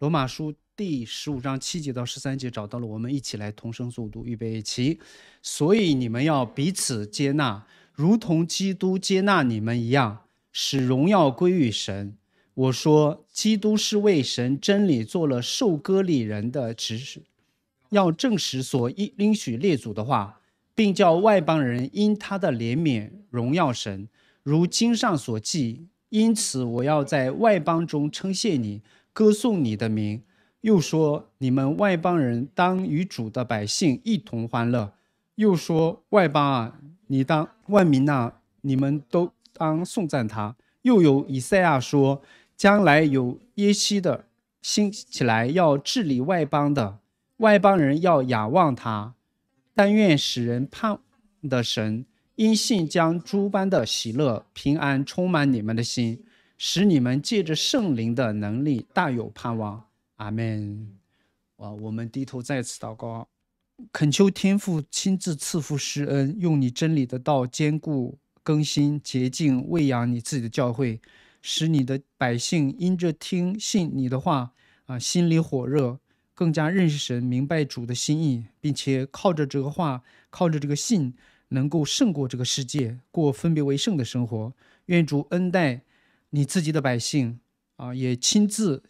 罗马书第十五章七节到十三节找到了，我们一起来同声诵读，预备起。所以你们要彼此接纳，如同基督接纳你们一样，使荣耀归于神。我说，基督是为神真理做了受割礼人的指使，要证实所应应许列祖的话，并叫外邦人因他的怜悯荣耀神，如经上所记。因此我要在外邦中称谢你。歌颂你的名，又说你们外邦人当与主的百姓一同欢乐，又说外邦啊，你当万民呐，你们都当颂赞他。又有以赛亚说，将来有耶西的兴起来，要治理外邦的外邦人要仰望他，但愿使人盼的神因信将诸般的喜乐平安充满你们的心。使你们借着圣灵的能力大有盼望，阿门。啊，我们低头再次祷告，恳求天父亲自赐福施恩，用你真理的道坚固、更新、洁净、喂养你自己的教会，使你的百姓因着听信你的话，啊，心里火热，更加认识神，明白主的心意，并且靠着这个话，靠着这个信，能够胜过这个世界，过分别为圣的生活。愿主恩待。你自己的百姓啊，也亲自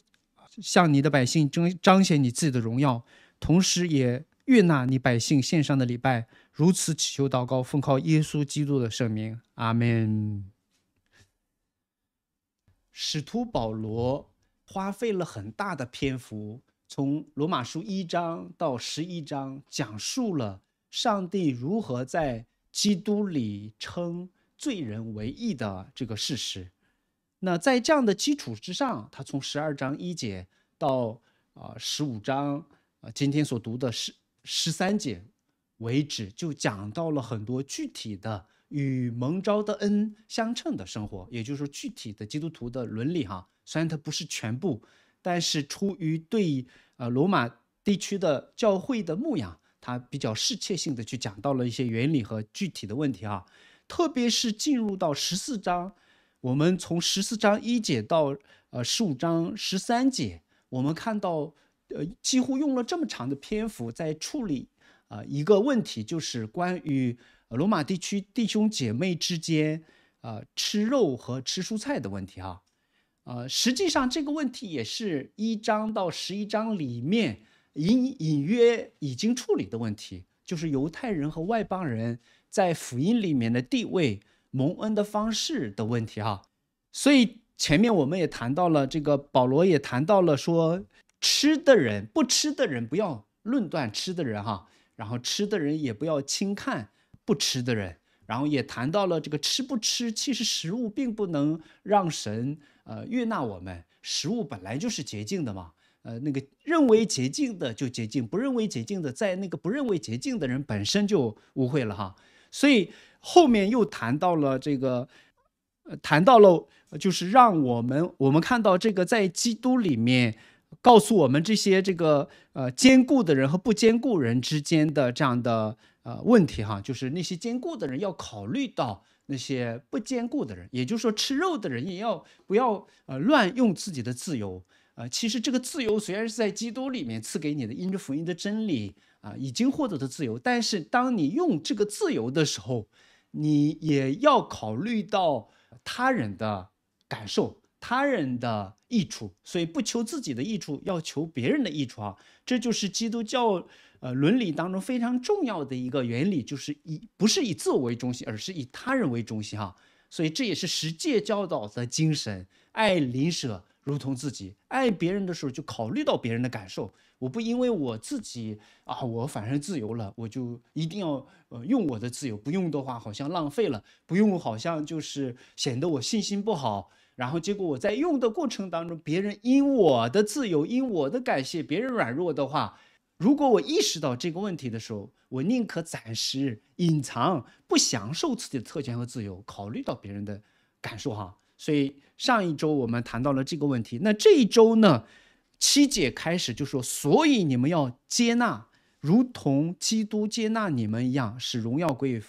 向你的百姓争彰显你自己的荣耀，同时也悦纳你百姓献上的礼拜。如此祈求祷告，奉靠耶稣基督的圣名，阿门。使徒保罗花费了很大的篇幅，从罗马书一章到十一章，讲述了上帝如何在基督里称罪人为义的这个事实。那在这样的基础之上，他从十二章一节到啊十五章啊今天所读的十十三节为止，就讲到了很多具体的与蒙召的恩相称的生活，也就是说具体的基督徒的伦理哈。虽然它不是全部，但是出于对呃罗马地区的教会的牧养，他比较适切性的去讲到了一些原理和具体的问题哈。特别是进入到十四章。我们从十四章一节到呃十五章十三节，我们看到，呃，几乎用了这么长的篇幅在处理啊一个问题，就是关于罗马地区弟兄姐妹之间啊吃肉和吃蔬菜的问题啊，呃，实际上这个问题也是一章到十一章里面隐隐约已经处理的问题，就是犹太人和外邦人在福音里面的地位。蒙恩的方式的问题哈，所以前面我们也谈到了这个，保罗也谈到了说吃的人不吃的人不要论断吃的人哈，然后吃的人也不要轻看不吃的人，然后也谈到了这个吃不吃，其实食物并不能让神呃悦纳我们，食物本来就是洁净的嘛，呃那个认为洁净的就洁净，不认为洁净的，在那个不认为洁净的人本身就污秽了哈，所以。后面又谈到了这个，呃，谈到了就是让我们我们看到这个在基督里面告诉我们这些这个呃坚固的人和不坚固人之间的这样的呃问题哈，就是那些坚固的人要考虑到那些不坚固的人，也就是说吃肉的人也要不要呃乱用自己的自由，呃，其实这个自由虽然是在基督里面赐给你的，因着福音的真理啊已经获得的自由，但是当你用这个自由的时候。你也要考虑到他人的感受，他人的益处，所以不求自己的益处，要求别人的益处啊。这就是基督教呃伦理当中非常重要的一个原理，就是以不是以自我为中心，而是以他人为中心哈。所以这也是十践教导的精神，爱邻舍如同自己。爱别人的时候，就考虑到别人的感受。我不因为我自己啊，我反正自由了，我就一定要呃用我的自由，不用的话好像浪费了，不用好像就是显得我信心不好。然后结果我在用的过程当中，别人因我的自由，因我的感谢，别人软弱的话，如果我意识到这个问题的时候，我宁可暂时隐藏，不享受自己的特权和自由，考虑到别人的感受哈。所以上一周我们谈到了这个问题，那这一周呢？七节开始就说，所以你们要接纳，如同基督接纳你们一样，使荣耀归，于，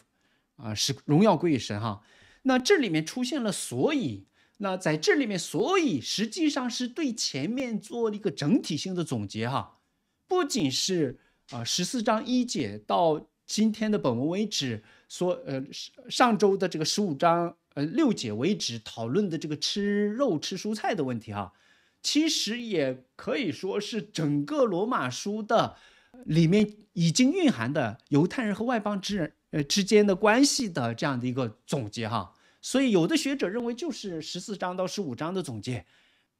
啊，使荣耀归于神哈。那这里面出现了所以，那在这里面所以实际上是对前面做了一个整体性的总结哈。不仅是啊十四章一节到今天的本文为止，所呃上上周的这个十五章呃六节为止讨论的这个吃肉吃蔬菜的问题哈。其实也可以说是整个《罗马书》的里面已经蕴含的犹太人和外邦之人呃之间的关系的这样的一个总结哈，所以有的学者认为就是十四章到十五章的总结。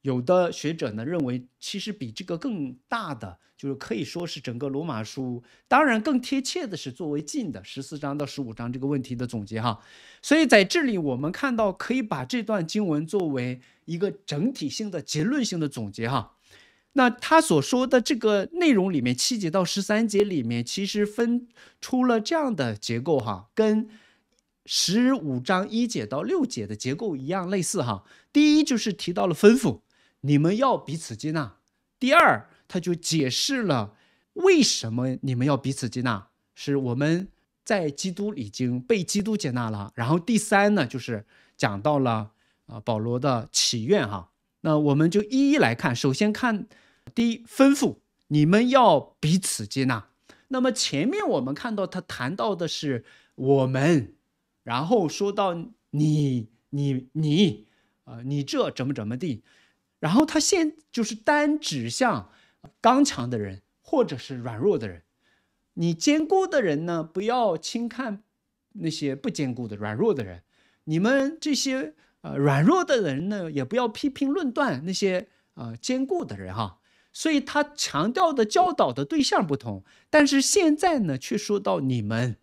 有的学者呢认为，其实比这个更大的，就是可以说是整个罗马书。当然，更贴切的是作为近的十四章到十五章这个问题的总结哈。所以在这里，我们看到可以把这段经文作为一个整体性的结论性的总结哈。那他所说的这个内容里面，七节到十三节里面其实分出了这样的结构哈，跟十五章一节到六节的结构一样类似哈。第一就是提到了吩咐。你们要彼此接纳。第二，他就解释了为什么你们要彼此接纳，是我们在基督已经被基督接纳了。然后第三呢，就是讲到了啊保罗的祈愿哈。那我们就一一来看。首先看第一，吩咐你们要彼此接纳。那么前面我们看到他谈到的是我们，然后说到你、你、你，呃，你这怎么怎么地。然后他现就是单指向刚强的人，或者是软弱的人。你坚固的人呢，不要轻看那些不坚固的软弱的人。你们这些呃软弱的人呢，也不要批评论断那些呃坚固的人哈。所以他强调的教导的对象不同，但是现在呢，却说到你们，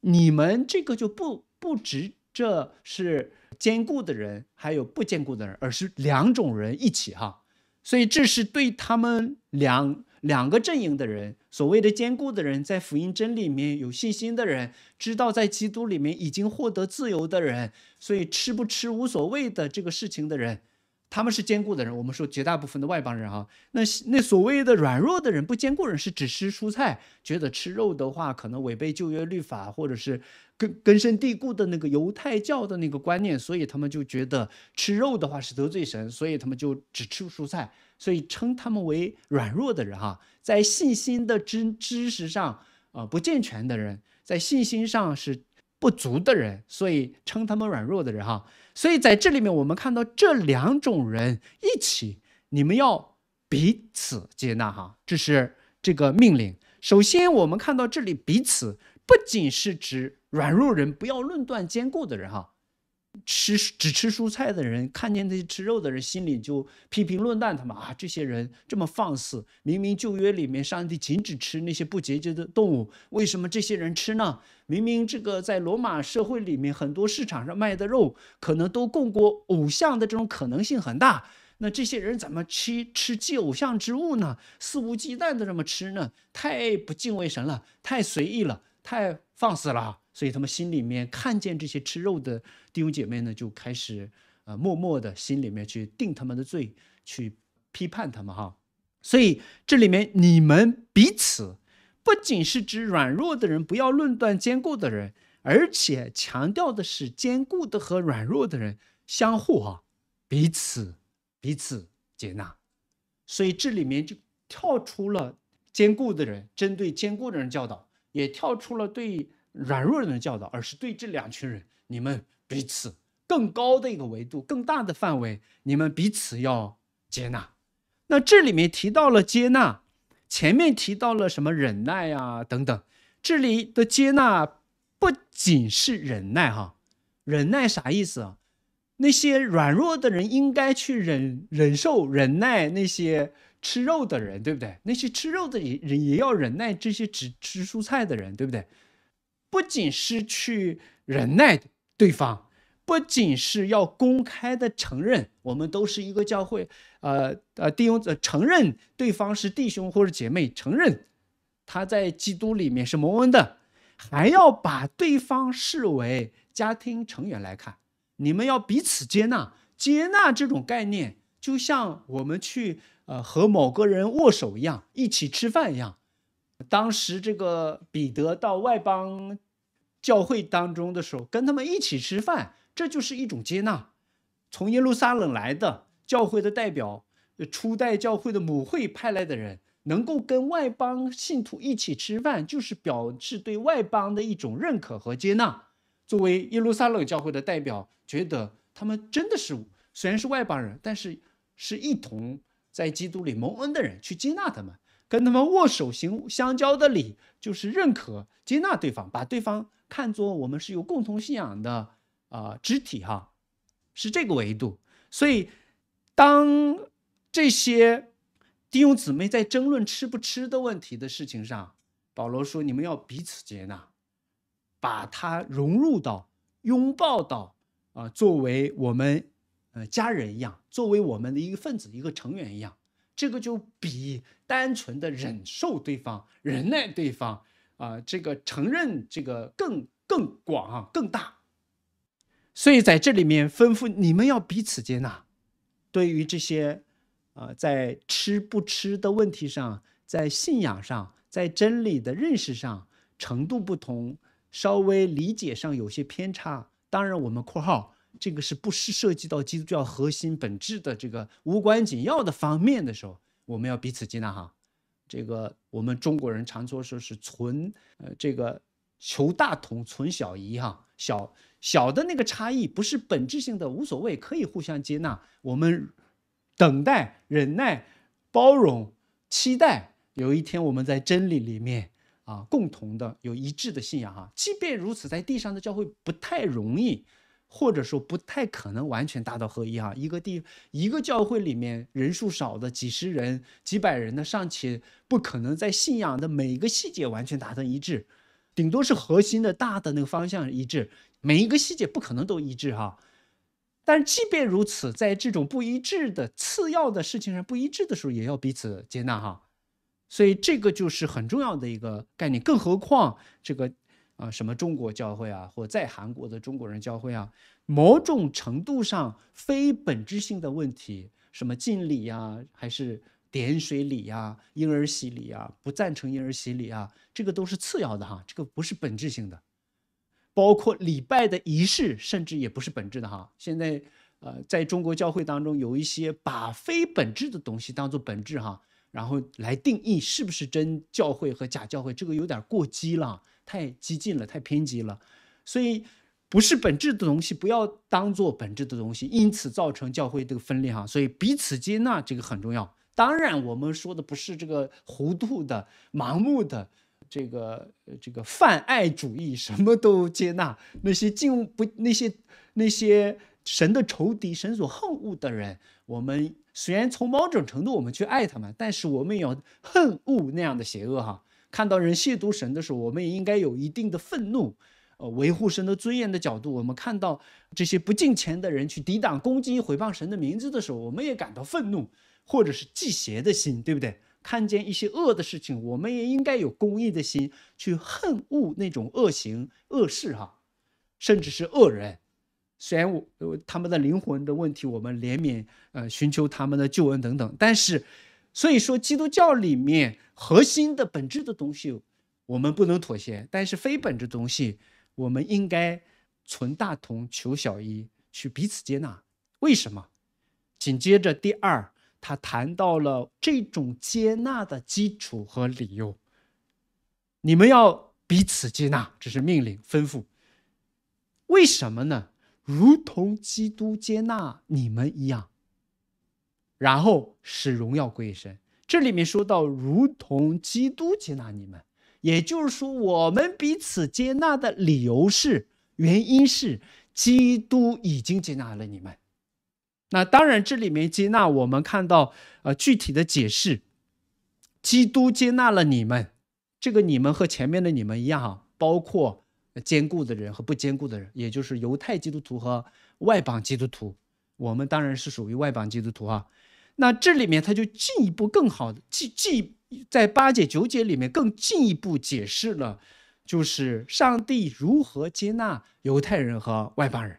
你们这个就不不值这是。坚固的人还有不坚固的人，而是两种人一起哈，所以这是对他们两两个阵营的人，所谓的坚固的人，在福音真里面有信心的人，知道在基督里面已经获得自由的人，所以吃不吃无所谓的这个事情的人，他们是坚固的人。我们说绝大部分的外邦人哈，那那所谓的软弱的人，不坚固人是只吃蔬菜，觉得吃肉的话可能违背旧约律法或者是。根根深蒂固的那个犹太教的那个观念，所以他们就觉得吃肉的话是得罪神，所以他们就只吃蔬菜，所以称他们为软弱的人哈，在信心的知知识上啊不健全的人，在信心上是不足的人，所以称他们软弱的人哈。所以在这里面，我们看到这两种人一起，你们要彼此接纳哈，这是这个命令。首先，我们看到这里彼此不仅是指。软弱人不要论断坚固的人哈，吃只吃蔬菜的人看见那些吃肉的人，心里就批评论断他们啊！这些人这么放肆，明明旧约里面上帝禁止吃那些不洁净的动物，为什么这些人吃呢？明明这个在罗马社会里面，很多市场上卖的肉可能都供过偶像的这种可能性很大。那这些人怎么吃吃祭偶像之物呢？肆无忌惮的这么吃呢？太不敬畏神了，太随意了，太放肆了。所以他们心里面看见这些吃肉的弟兄姐妹呢，就开始，呃，默默的心里面去定他们的罪，去批判他们哈。所以这里面你们彼此，不仅是指软弱的人不要论断坚固的人，而且强调的是坚固的和软弱的人相互哈，彼此彼此接纳。所以这里面就跳出了坚固的人，针对坚固的人教导，也跳出了对。软弱人的教导，而是对这两群人，你们彼此更高的一个维度、更大的范围，你们彼此要接纳。那这里面提到了接纳，前面提到了什么忍耐呀等等。这里的接纳不仅是忍耐哈，忍耐啥意思啊？那些软弱的人应该去忍忍受忍耐那些吃肉的人，对不对？那些吃肉的人也要忍耐这些只吃蔬菜的人，对不对？不仅是去忍耐对方，不仅是要公开的承认，我们都是一个教会，呃呃弟兄，承认对方是弟兄或者姐妹，承认他在基督里面是蒙恩的，还要把对方视为家庭成员来看，你们要彼此接纳，接纳这种概念，就像我们去呃和某个人握手一样，一起吃饭一样。当时这个彼得到外邦教会当中的时候，跟他们一起吃饭，这就是一种接纳。从耶路撒冷来的教会的代表，初代教会的母会派来的人，能够跟外邦信徒一起吃饭，就是表示对外邦的一种认可和接纳。作为耶路撒冷教会的代表，觉得他们真的是虽然是外邦人，但是是一同在基督里蒙恩的人，去接纳他们。跟他们握手行相交的礼，就是认可接纳对方，把对方看作我们是有共同信仰的啊肢体哈，是这个维度。所以，当这些弟兄姊妹在争论吃不吃的问题的事情上，保罗说：“你们要彼此接纳，把它融入到拥抱到啊，作为我们呃家人一样，作为我们的一个分子一个成员一样。”这个就比单纯的忍受对方、忍耐对方啊，这个承认这个更更广更大。所以在这里面吩咐你们要彼此接纳，对于这些啊，在吃不吃的问题上，在信仰上，在真理的认识上程度不同，稍微理解上有些偏差，当然我们括号。这个是不是涉及到基督教核心本质的这个无关紧要的方面的时候，我们要彼此接纳哈。这个我们中国人常说说是存呃这个求大同存小异哈，小小的那个差异不是本质性的，无所谓，可以互相接纳。我们等待、忍耐、包容、期待有一天我们在真理里面啊共同的有一致的信仰哈。即便如此，在地上的教会不太容易。或者说不太可能完全达到合一哈，一个地一个教会里面人数少的几十人、几百人的尚且不可能在信仰的每一个细节完全达成一致，顶多是核心的大的那个方向一致，每一个细节不可能都一致哈。但即便如此，在这种不一致的次要的事情上不一致的时候，也要彼此接纳哈。所以这个就是很重要的一个概念，更何况这个。啊，什么中国教会啊，或在韩国的中国人教会啊，某种程度上非本质性的问题，什么敬礼啊，还是点水礼啊，婴儿洗礼啊，不赞成婴儿洗礼啊，这个都是次要的哈，这个不是本质性的。包括礼拜的仪式，甚至也不是本质的哈。现在，呃，在中国教会当中有一些把非本质的东西当做本质哈，然后来定义是不是真教会和假教会，这个有点过激了。太激进了，太偏激了，所以不是本质的东西不要当做本质的东西，因此造成教会这个分裂哈。所以彼此接纳这个很重要。当然，我们说的不是这个糊涂的、盲目的，这个这个泛爱主义，什么都接纳那些进不那些那些神的仇敌、神所恨恶的人。我们虽然从某种程度我们去爱他们，但是我们也要恨恶那样的邪恶哈。看到人亵渎神的时候，我们也应该有一定的愤怒，呃，维护神的尊严的角度。我们看到这些不敬虔的人去抵挡、攻击、毁谤神的名字的时候，我们也感到愤怒，或者是忌邪的心，对不对？看见一些恶的事情，我们也应该有公义的心去恨恶那种恶行、恶事哈，甚至是恶人。虽然我他们的灵魂的问题，我们怜悯，呃，寻求他们的救恩等等，但是。所以说，基督教里面核心的本质的东西，我们不能妥协；但是非本质东西，我们应该存大同求小异，去彼此接纳。为什么？紧接着第二，他谈到了这种接纳的基础和理由。你们要彼此接纳，这是命令吩咐。为什么呢？如同基督接纳你们一样。然后使荣耀归神。这里面说到，如同基督接纳你们，也就是说，我们彼此接纳的理由是、原因是基督已经接纳了你们。那当然，这里面接纳，我们看到，呃，具体的解释，基督接纳了你们。这个你们和前面的你们一样，哈，包括坚固的人和不坚固的人，也就是犹太基督徒和外邦基督徒。我们当然是属于外邦基督徒，哈。那这里面他就进一步更好的进进在八节九节里面更进一步解释了，就是上帝如何接纳犹太人和外邦人，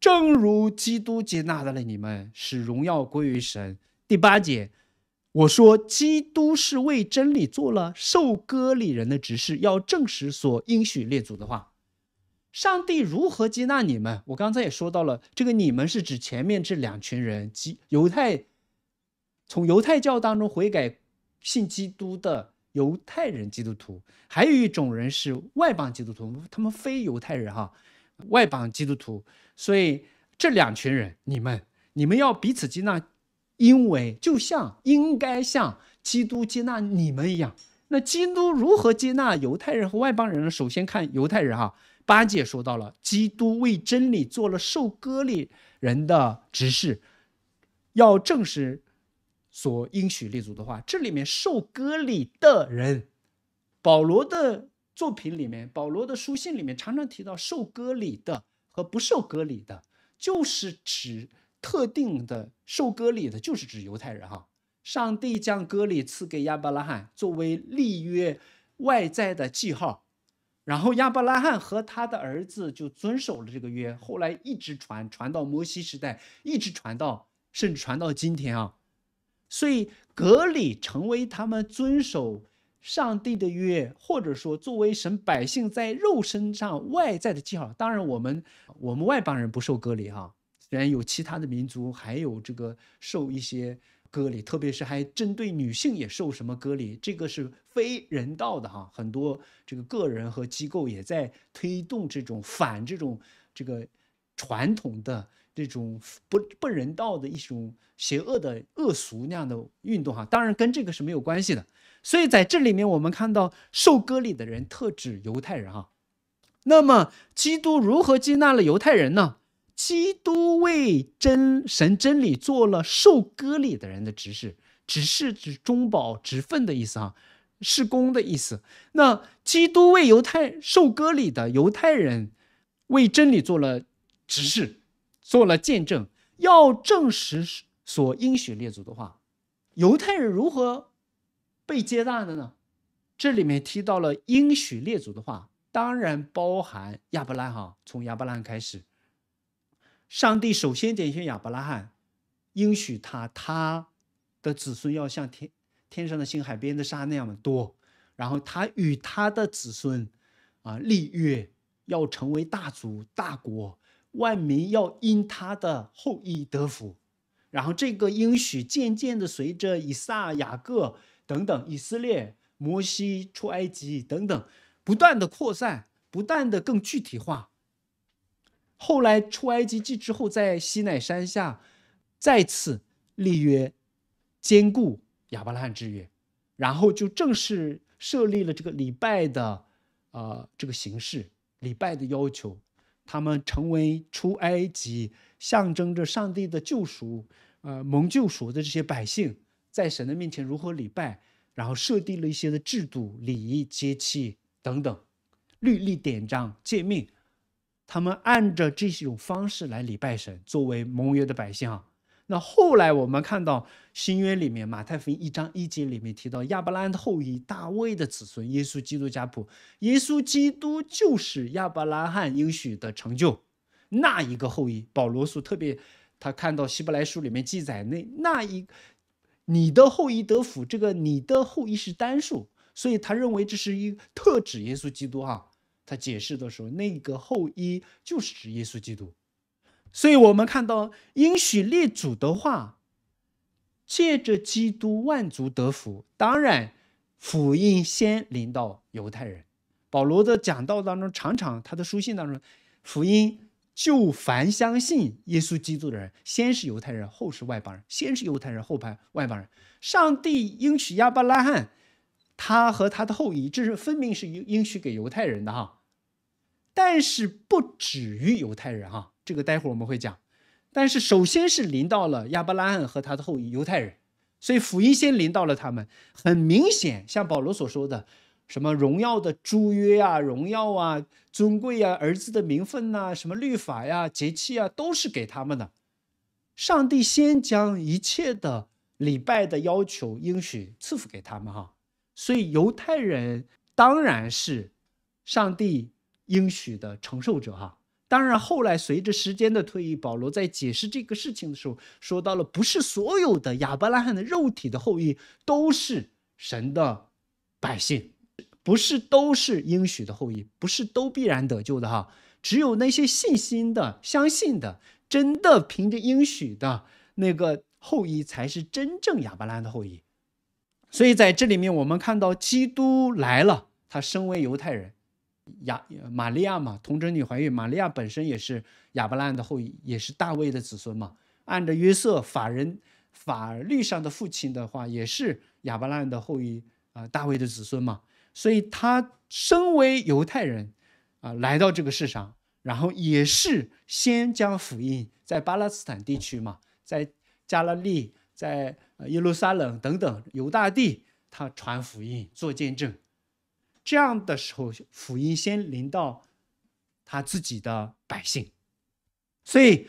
正如基督接纳了你们，使荣耀归于神。第八节，我说基督是为真理做了受割礼人的指示，要证实所应许列祖的话。上帝如何接纳你们？我刚才也说到了，这个你们是指前面这两群人，即犹太，从犹太教当中悔改信基督的犹太人基督徒，还有一种人是外邦基督徒，他们非犹太人哈，外邦基督徒，所以这两群人，你们，你们要彼此接纳，因为就像应该像基督接纳你们一样，那基督如何接纳犹太人和外邦人呢？首先看犹太人哈。八戒说到了，基督为真理做了受割礼人的执事，要证实所应许立足的话，这里面受割礼的人，保罗的作品里面，保罗的书信里面常常提到受割礼的和不受割礼的，就是指特定的受割礼的，就是指犹太人哈。上帝将割礼赐给亚伯拉罕，作为立约外在的记号。然后亚伯拉罕和他的儿子就遵守了这个约，后来一直传传到摩西时代，一直传到，甚至传到今天啊。所以隔离成为他们遵守上帝的约，或者说作为神百姓在肉身上外在的记号。当然，我们我们外邦人不受隔离哈，虽然有其他的民族，还有这个受一些。割礼，特别是还针对女性也受什么割礼，这个是非人道的哈。很多这个个人和机构也在推动这种反这种这个传统的这种不不人道的一种邪恶的恶俗那样的运动哈。当然跟这个是没有关系的。所以在这里面，我们看到受割礼的人特指犹太人哈。那么基督如何接纳了犹太人呢？基督为真神真理做了受割礼的人的执事，执事指中保职分的意思啊，是公的意思。那基督为犹太受割礼的犹太人，为真理做了执事，做了见证，要证实所应许列祖的话。犹太人如何被接纳的呢？这里面提到了应许列祖的话，当然包含亚伯拉罕，从亚伯拉罕开始。上帝首先点选亚伯拉罕，应许他，他的子孙要像天天上的星海边的沙那样的多。然后他与他的子孙啊立约，要成为大族大国，万民要因他的后裔得福。然后这个应许渐渐的随着以撒、雅各等等，以色列、摩西出埃及等等，不断的扩散，不断的更具体化。后来出埃及记之后，在西乃山下再次立约，兼顾亚伯拉罕之约，然后就正式设立了这个礼拜的啊这个形式，礼拜的要求。他们成为出埃及，象征着上帝的救赎，呃，蒙救赎的这些百姓，在神的面前如何礼拜，然后设定了一些的制度、礼仪、节气等等，律例、典章、诫命。他们按照这种方式来礼拜神。作为盟约的百姓啊，那后来我们看到新约里面，马太福音一章一节里面提到亚伯拉罕的后裔大卫的子孙耶稣基督家谱，耶稣基督就是亚伯拉罕应许的成就那一个后裔。保罗说特别，他看到希伯来书里面记载那那一你的后裔得福，这个你的后裔是单数，所以他认为这是一特指耶稣基督哈。他解释的时候，那个后裔就是指耶稣基督，所以我们看到应许列祖的话，借着基督万族得福。当然，福音先临到犹太人。保罗的讲道当中，常常他的书信当中，福音就凡相信耶稣基督的人，先是犹太人，后是外邦人；先是犹太人，后排外邦人。上帝应许亚伯拉罕。他和他的后裔，这是分明是应应许给犹太人的哈，但是不止于犹太人哈，这个待会我们会讲。但是首先是临到了亚伯拉罕和他的后裔犹太人，所以福音先临到了他们。很明显，像保罗所说的，什么荣耀的诸约啊，荣耀啊，尊贵啊、儿子的名分呐，什么律法呀，节气啊，都是给他们的。上帝先将一切的礼拜的要求应许赐福给他们哈。所以犹太人当然是上帝应许的承受者哈。当然后来随着时间的推移，保罗在解释这个事情的时候，说到了不是所有的亚伯拉罕的肉体的后裔都是神的百姓，不是都是应许的后裔，不是都必然得救的哈。只有那些信心的、相信的、真的凭着应许的那个后裔，才是真正亚伯拉罕的后裔。所以在这里面，我们看到基督来了，他身为犹太人，亚玛利亚嘛，童贞女怀孕，玛利亚本身也是亚伯拉罕的后裔，也是大卫的子孙嘛。按照约瑟法人法律上的父亲的话，也是亚伯拉罕的后裔啊，大卫的子孙嘛。所以他身为犹太人啊，来到这个世上，然后也是先将福音在巴勒斯坦地区嘛，在加拉利，在。耶路撒冷等等，犹大地，他传福音，做见证。这样的时候，福音先临到他自己的百姓。所以，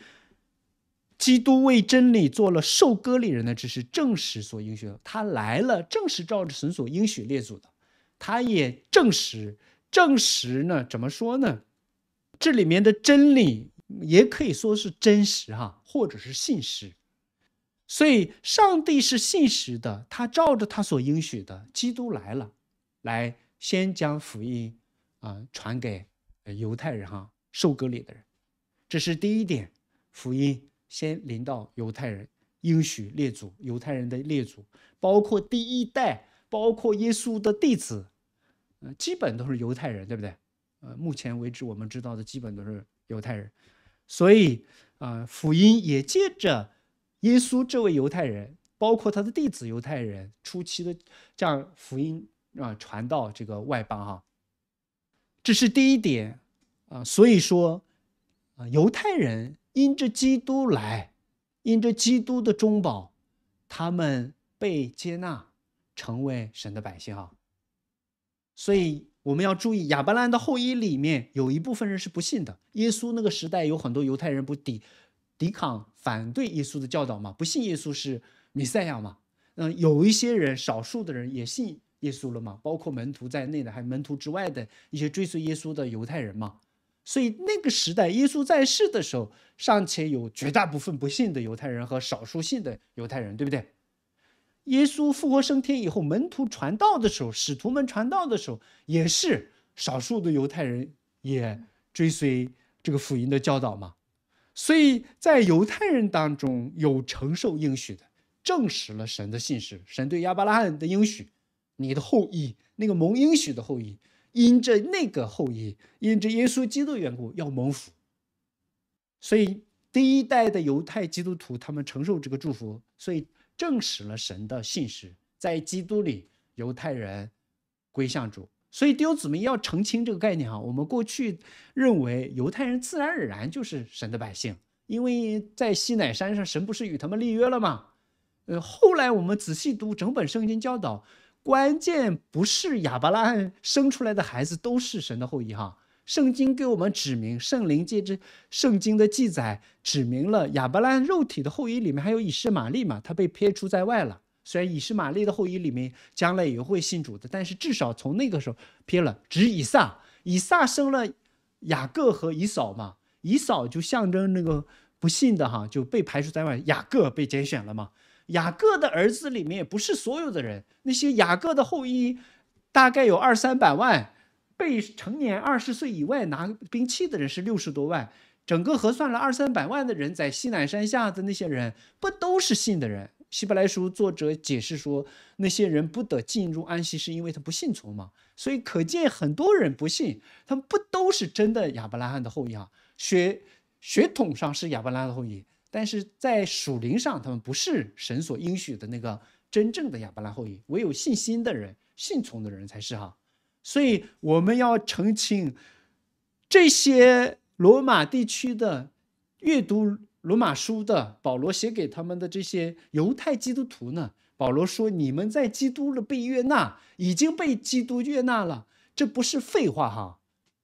基督为真理做了受割礼人的知识，证实所应许的。他来了，正是照着神所应许列祖的。他也证实，证实呢？怎么说呢？这里面的真理也可以说是真实哈，或者是信实。所以，上帝是信实的，他照着他所应许的，基督来了，来先将福音啊传给犹太人哈，收割礼的人，这是第一点，福音先临到犹太人，应许列祖，犹太人的列祖，包括第一代，包括耶稣的弟子，呃，基本都是犹太人，对不对？呃，目前为止我们知道的基本都是犹太人，所以啊，福音也借着。耶稣这位犹太人，包括他的弟子犹太人，初期的这样福音啊，传到这个外邦哈，这是第一点啊。所以说啊，犹太人因着基督来，因着基督的中保，他们被接纳成为神的百姓啊。所以我们要注意，亚伯拉罕的后裔里面有一部分人是不信的。耶稣那个时代有很多犹太人不抵。抵抗、反对耶稣的教导嘛？不信耶稣是弥赛亚嘛？嗯，有一些人，少数的人也信耶稣了嘛？包括门徒在内的，还门徒之外的一些追随耶稣的犹太人嘛？所以那个时代，耶稣在世的时候，尚且有绝大部分不信的犹太人和少数信的犹太人，对不对？耶稣复活升天以后，门徒传道的时候，使徒们传道的时候，也是少数的犹太人也追随这个福音的教导嘛？所以在犹太人当中有承受应许的，证实了神的信实。神对亚伯拉罕的应许，你的后裔，那个蒙应许的后裔，因着那个后裔，因着耶稣基督的缘故要蒙福。所以第一代的犹太基督徒他们承受这个祝福，所以证实了神的信实。在基督里，犹太人归向主。所以弟兄子妹要澄清这个概念哈，我们过去认为犹太人自然而然就是神的百姓，因为在西乃山上神不是与他们立约了吗？呃，后来我们仔细读整本圣经教导，关键不是亚伯拉罕生出来的孩子都是神的后裔哈，圣经给我们指明，圣灵借着圣经的记载指明了亚伯拉罕肉体的后裔里面还有以斯玛利嘛，他被撇出在外了。虽然以实玛利的后裔里面将来也会信主的，但是至少从那个时候撇了，指以撒。以撒生了雅各和以扫嘛，以扫就象征那个不信的哈，就被排除在外。雅各被拣选了嘛，雅各的儿子里面也不是所有的人，那些雅各的后裔大概有二三百万，被成年二十岁以外拿兵器的人是六十多万，整个核算了二三百万的人在西南山下的那些人，不都是信的人？希伯来书作者解释说，那些人不得进入安息，是因为他不信从嘛。所以可见，很多人不信，他们不都是真的亚伯拉罕的后裔啊？血血统上是亚伯拉的后裔，但是在属灵上，他们不是神所应许的那个真正的亚伯拉后裔。唯有信心的人，信从的人才是哈。所以我们要澄清这些罗马地区的阅读。罗马书的保罗写给他们的这些犹太基督徒呢？保罗说：“你们在基督了被悦纳，已经被基督悦纳了。”这不是废话哈？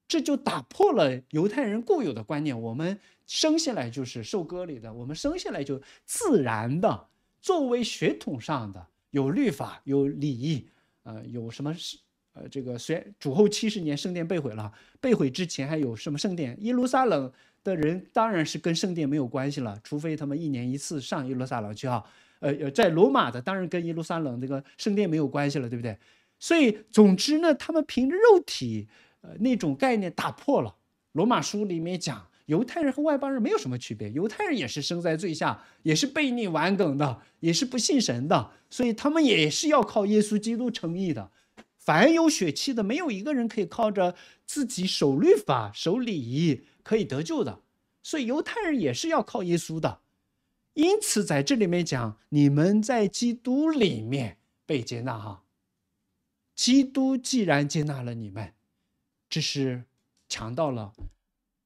这就打破了犹太人固有的观念：我们生下来就是受割礼的，我们生下来就自然的，作为血统上的有律法、有礼仪，呃，有什么是呃这个？虽主后七十年圣殿被毁了，被毁之前还有什么圣殿？耶路撒冷。的人当然是跟圣殿没有关系了，除非他们一年一次上耶路撒冷去哈。呃呃，在罗马的当然跟耶路撒冷这个圣殿没有关系了，对不对？所以总之呢，他们凭着肉体，呃，那种概念打破了。罗马书里面讲，犹太人和外邦人没有什么区别，犹太人也是生在罪下，也是悖逆顽梗的，也是不信神的，所以他们也是要靠耶稣基督称义的。凡有血气的，没有一个人可以靠着自己守律法、守礼仪。可以得救的，所以犹太人也是要靠耶稣的。因此，在这里面讲，你们在基督里面被接纳哈。基督既然接纳了你们，这是强调了。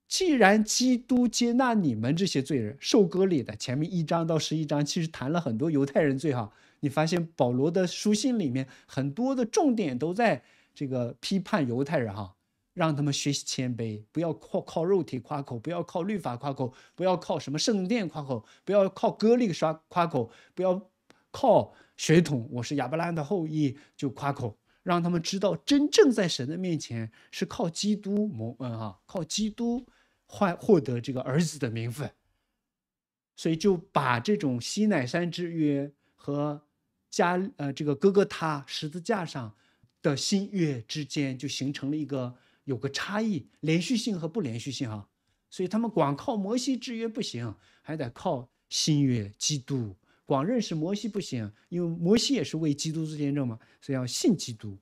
既然基督接纳你们这些罪人，受割礼的前面一章到十一章，其实谈了很多犹太人罪哈。你发现保罗的书信里面很多的重点都在这个批判犹太人哈。让他们学习谦卑，不要靠靠肉体夸口，不要靠律法夸口，不要靠什么圣殿夸口，不要靠割裂刷夸口，不要靠血统，我是亚伯拉罕的后裔就夸口。让他们知道，真正在神的面前是靠基督蒙，嗯哈，靠基督换获得这个儿子的名分。所以就把这种西乃山之约和加，呃，这个哥哥他十字架上的新约之间就形成了一个。有个差异，连续性和不连续性啊。所以他们光靠摩西制约不行，还得靠新约基督。光认识摩西不行，因为摩西也是为基督做见证嘛，所以要信基督。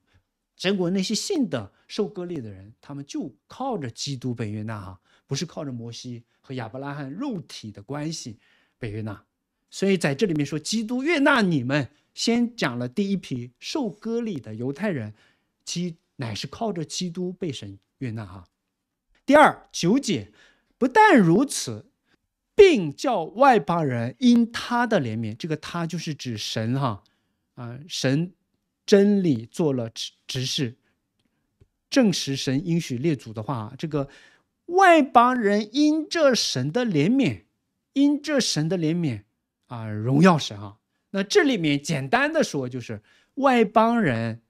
结果那些信的受割礼的人，他们就靠着基督被约纳哈，不是靠着摩西和亚伯拉罕肉体的关系被约纳。所以在这里面说基督悦纳你们，先讲了第一批受割礼的犹太人，基乃是靠着基督被神悦纳哈。第二九节，不但如此，并叫外邦人因他的怜悯，这个他就是指神哈啊，神真理做了执执事，证实神应许列祖的话。这个外邦人因这神的怜悯，因这神的怜悯啊，荣耀神啊。那这里面简单的说，就是外邦人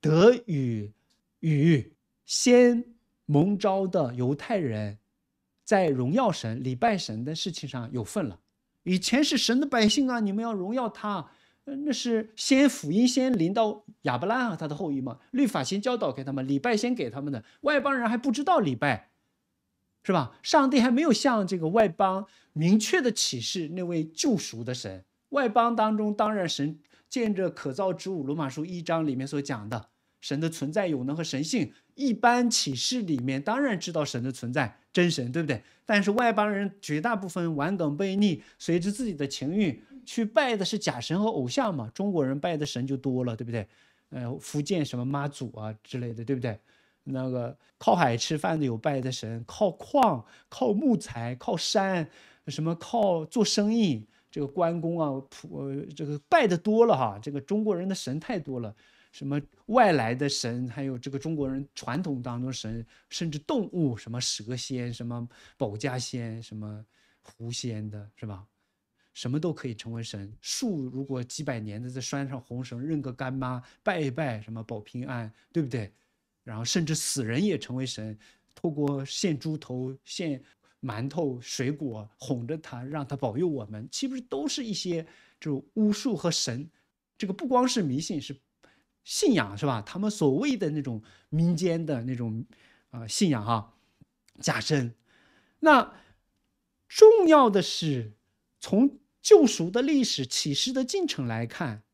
得与。与先蒙召的犹太人，在荣耀神、礼拜神的事情上有份了。以前是神的百姓啊，你们要荣耀他。那是先福音先临到亚伯拉罕和他的后裔嘛？律法先教导给他们，礼拜先给他们的。外邦人还不知道礼拜，是吧？上帝还没有向这个外邦明确的启示那位救赎的神。外邦当中当然神见着可造之物，《罗马书》一章里面所讲的。神的存在、有能和神性，一般启示里面当然知道神的存在，真神，对不对？但是外邦人绝大部分玩梗背逆，随着自己的情欲去拜的是假神和偶像嘛？中国人拜的神就多了，对不对？呃，福建什么妈祖啊之类的，对不对？那个靠海吃饭的有拜的神，靠矿、靠木材、靠山，什么靠做生意，这个关公啊、普这个拜的多了哈，这个中国人的神太多了。什么外来的神，还有这个中国人传统当中神，甚至动物，什么蛇仙、什么保家仙、什么狐仙的，是吧？什么都可以成为神。树如果几百年的，在山上红绳认个干妈，拜一拜，什么保平安，对不对？然后甚至死人也成为神，透过献猪头、献馒头、水果，哄着他，让他保佑我们，岂不是都是一些就巫术和神？这个不光是迷信，是。信仰是吧？他们所谓的那种民间的那种，呃，信仰哈加深。那重要的是，从救赎的历史启示的进程来看，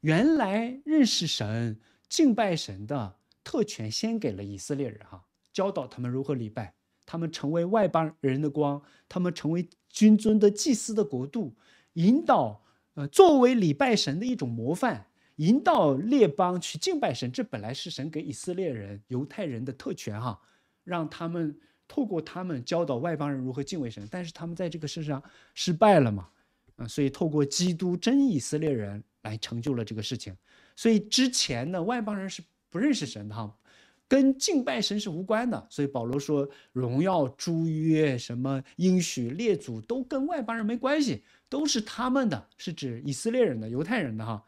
原来认识神、敬拜神的特权先给了以色列人哈，教导他们如何礼拜，他们成为外邦人的光，他们成为君尊的祭司的国度，引导呃，作为礼拜神的一种模范。引导列邦去敬拜神，这本来是神给以色列人、犹太人的特权哈，让他们透过他们教导外邦人如何敬畏神，但是他们在这个事上失败了嘛，啊，所以透过基督真以色列人来成就了这个事情。所以之前呢，外邦人是不认识神的哈，跟敬拜神是无关的。所以保罗说，荣耀、诸约、什么应许、列祖都跟外邦人没关系，都是他们的，是指以色列人的、犹太人的哈。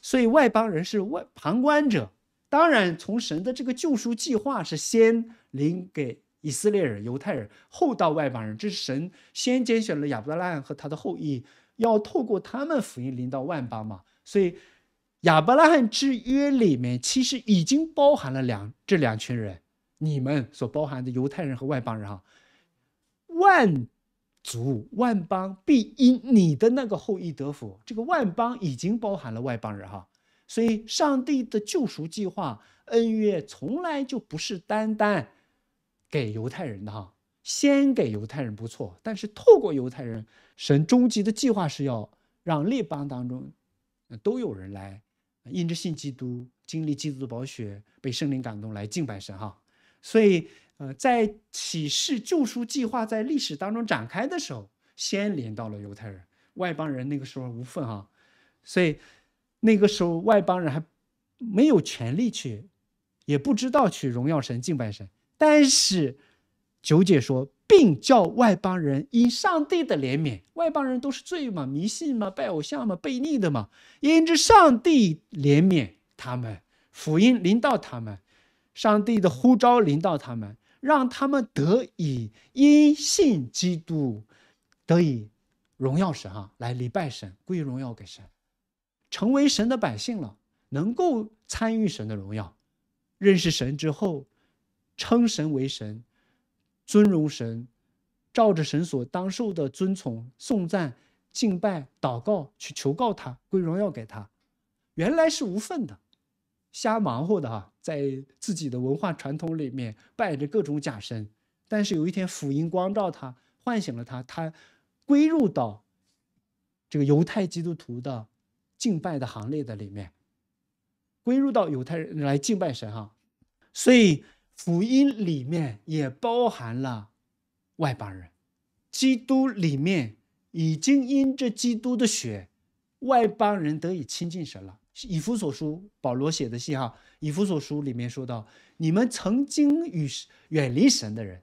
所以外邦人是外旁观者，当然从神的这个救赎计划是先临给以色列人、犹太人，后到外邦人。这是神先拣选了亚伯拉罕和他的后裔，要透过他们福音临到万邦嘛。所以亚伯拉罕之约里面其实已经包含了两这两群人，你们所包含的犹太人和外邦人哈，万。族万邦必因你的那个后裔得福。这个万邦已经包含了外邦人哈，所以上帝的救赎计划恩约从来就不是单单给犹太人的哈，先给犹太人不错，但是透过犹太人，神终极的计划是要让列邦当中都有人来，因着信基督经历基督的宝血，被圣灵感动来敬拜神哈，所以。呃，在启示救赎计划在历史当中展开的时候，先连到了犹太人，外邦人那个时候无份啊，所以那个时候外邦人还没有权利去，也不知道去荣耀神、敬拜神。但是九姐说，并叫外邦人因上帝的怜悯，外邦人都是罪嘛，迷信嘛，拜偶像嘛，悖逆的嘛，因着上帝怜悯他们，福音临到他们，上帝的呼召临到他们。让他们得以因信基督，得以荣耀神啊！来礼拜神，归荣耀给神，成为神的百姓了，能够参与神的荣耀，认识神之后，称神为神，尊荣神，照着神所当受的尊崇、颂赞、敬拜、祷告去求告他，归荣耀给他。原来是无份的。瞎忙活的哈，在自己的文化传统里面拜着各种假神，但是有一天福音光照他，唤醒了他，他归入到这个犹太基督徒的敬拜的行列的里面，归入到犹太人来敬拜神哈。所以福音里面也包含了外邦人，基督里面已经因着基督的血，外邦人得以亲近神了。以弗所书，保罗写的信哈。以弗所书里面说到，你们曾经与远离神的人，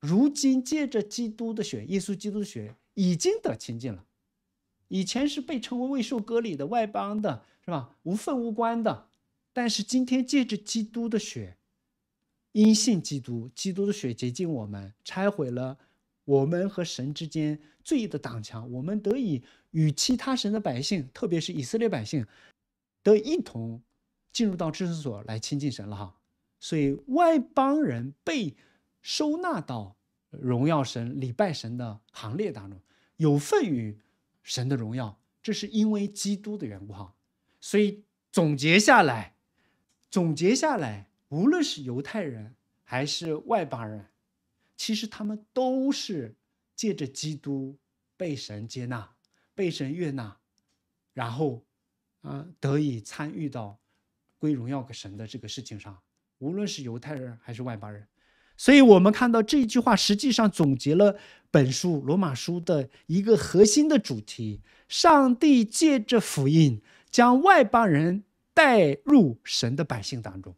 如今借着基督的血，耶稣基督的血，已经得亲近了。以前是被称为未受割礼的外邦的，是吧？无份无关的，但是今天借着基督的血，因信基督，基督的血洁净我们，拆毁了。我们和神之间罪的挡墙，我们得以与其他神的百姓，特别是以色列百姓，得以一同进入到知识所来亲近神了哈。所以外邦人被收纳到荣耀神、礼拜神的行列当中，有份于神的荣耀，这是因为基督的缘故哈。所以总结下来，总结下来，无论是犹太人还是外邦人。其实他们都是借着基督被神接纳、被神悦纳，然后啊得以参与到归荣耀给神的这个事情上。无论是犹太人还是外邦人，所以我们看到这一句话实际上总结了本书《罗马书》的一个核心的主题：上帝借着福音将外邦人带入神的百姓当中。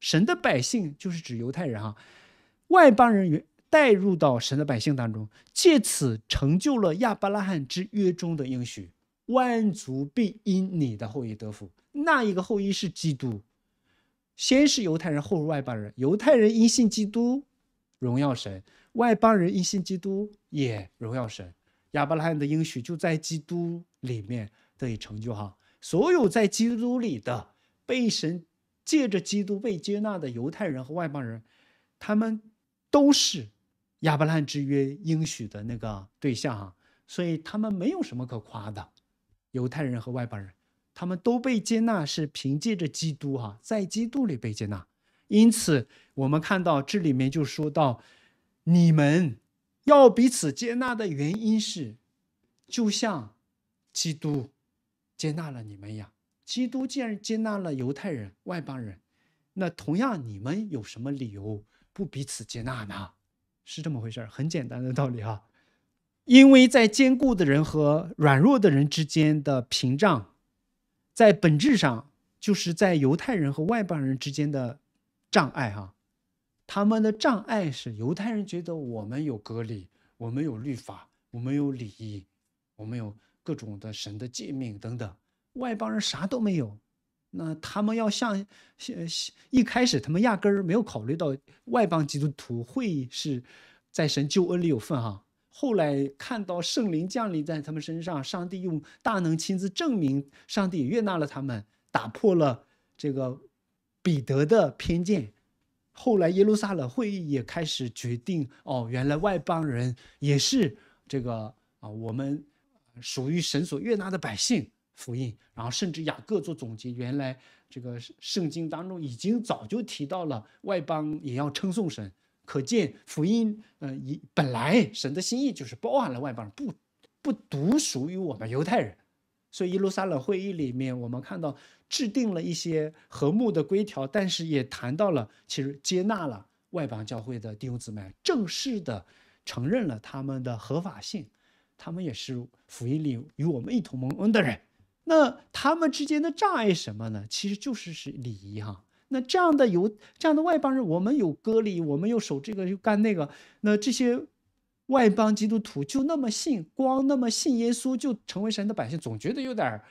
神的百姓就是指犹太人啊。外邦人员带入到神的百姓当中，借此成就了亚伯拉罕之约中的应许：万族必因你的后裔得福。那一个后裔是基督，先是犹太人，后是外邦人。犹太人因信基督荣耀神，外邦人因信基督也荣耀神。亚伯拉罕的应许就在基督里面得以成就哈！所有在基督里的被神借着基督被接纳的犹太人和外邦人，他们。都是亚伯拉罕之约应许的那个对象，啊，所以他们没有什么可夸的。犹太人和外邦人，他们都被接纳，是凭借着基督哈，在基督里被接纳。因此，我们看到这里面就说到，你们要彼此接纳的原因是，就像基督接纳了你们一样，基督既然接纳了犹太人、外邦人，那同样你们有什么理由？不彼此接纳呢，是这么回事儿，很简单的道理哈。因为在坚固的人和软弱的人之间的屏障，在本质上就是在犹太人和外邦人之间的障碍哈。他们的障碍是犹太人觉得我们有隔离，我们有律法，我们有礼仪，我们有各种的神的诫命等等，外邦人啥都没有。那他们要像，呃，一开始他们压根儿没有考虑到外邦基督徒会是在神救恩里有份哈。后来看到圣灵降临在他们身上，上帝用大能亲自证明上帝也悦纳了他们，打破了这个彼得的偏见。后来耶路撒冷会议也开始决定，哦，原来外邦人也是这个啊，我们属于神所悦纳的百姓。福音，然后甚至雅各做总结，原来这个圣经当中已经早就提到了外邦也要称颂神，可见福音，嗯，以本来神的心意就是包含了外邦人，不不独属于我们犹太人。所以耶路撒冷会议里面，我们看到制定了一些和睦的规条，但是也谈到了其实接纳了外邦教会的弟兄姊妹，正式的承认了他们的合法性，他们也是福音里与我们一同蒙恩的人。那他们之间的障碍什么呢？其实就是是礼仪哈。那这样的有这样的外邦人，我们有割礼，我们又守这个又干那个。那这些外邦基督徒就那么信，光那么信耶稣，就成为神的百姓，总觉得有点儿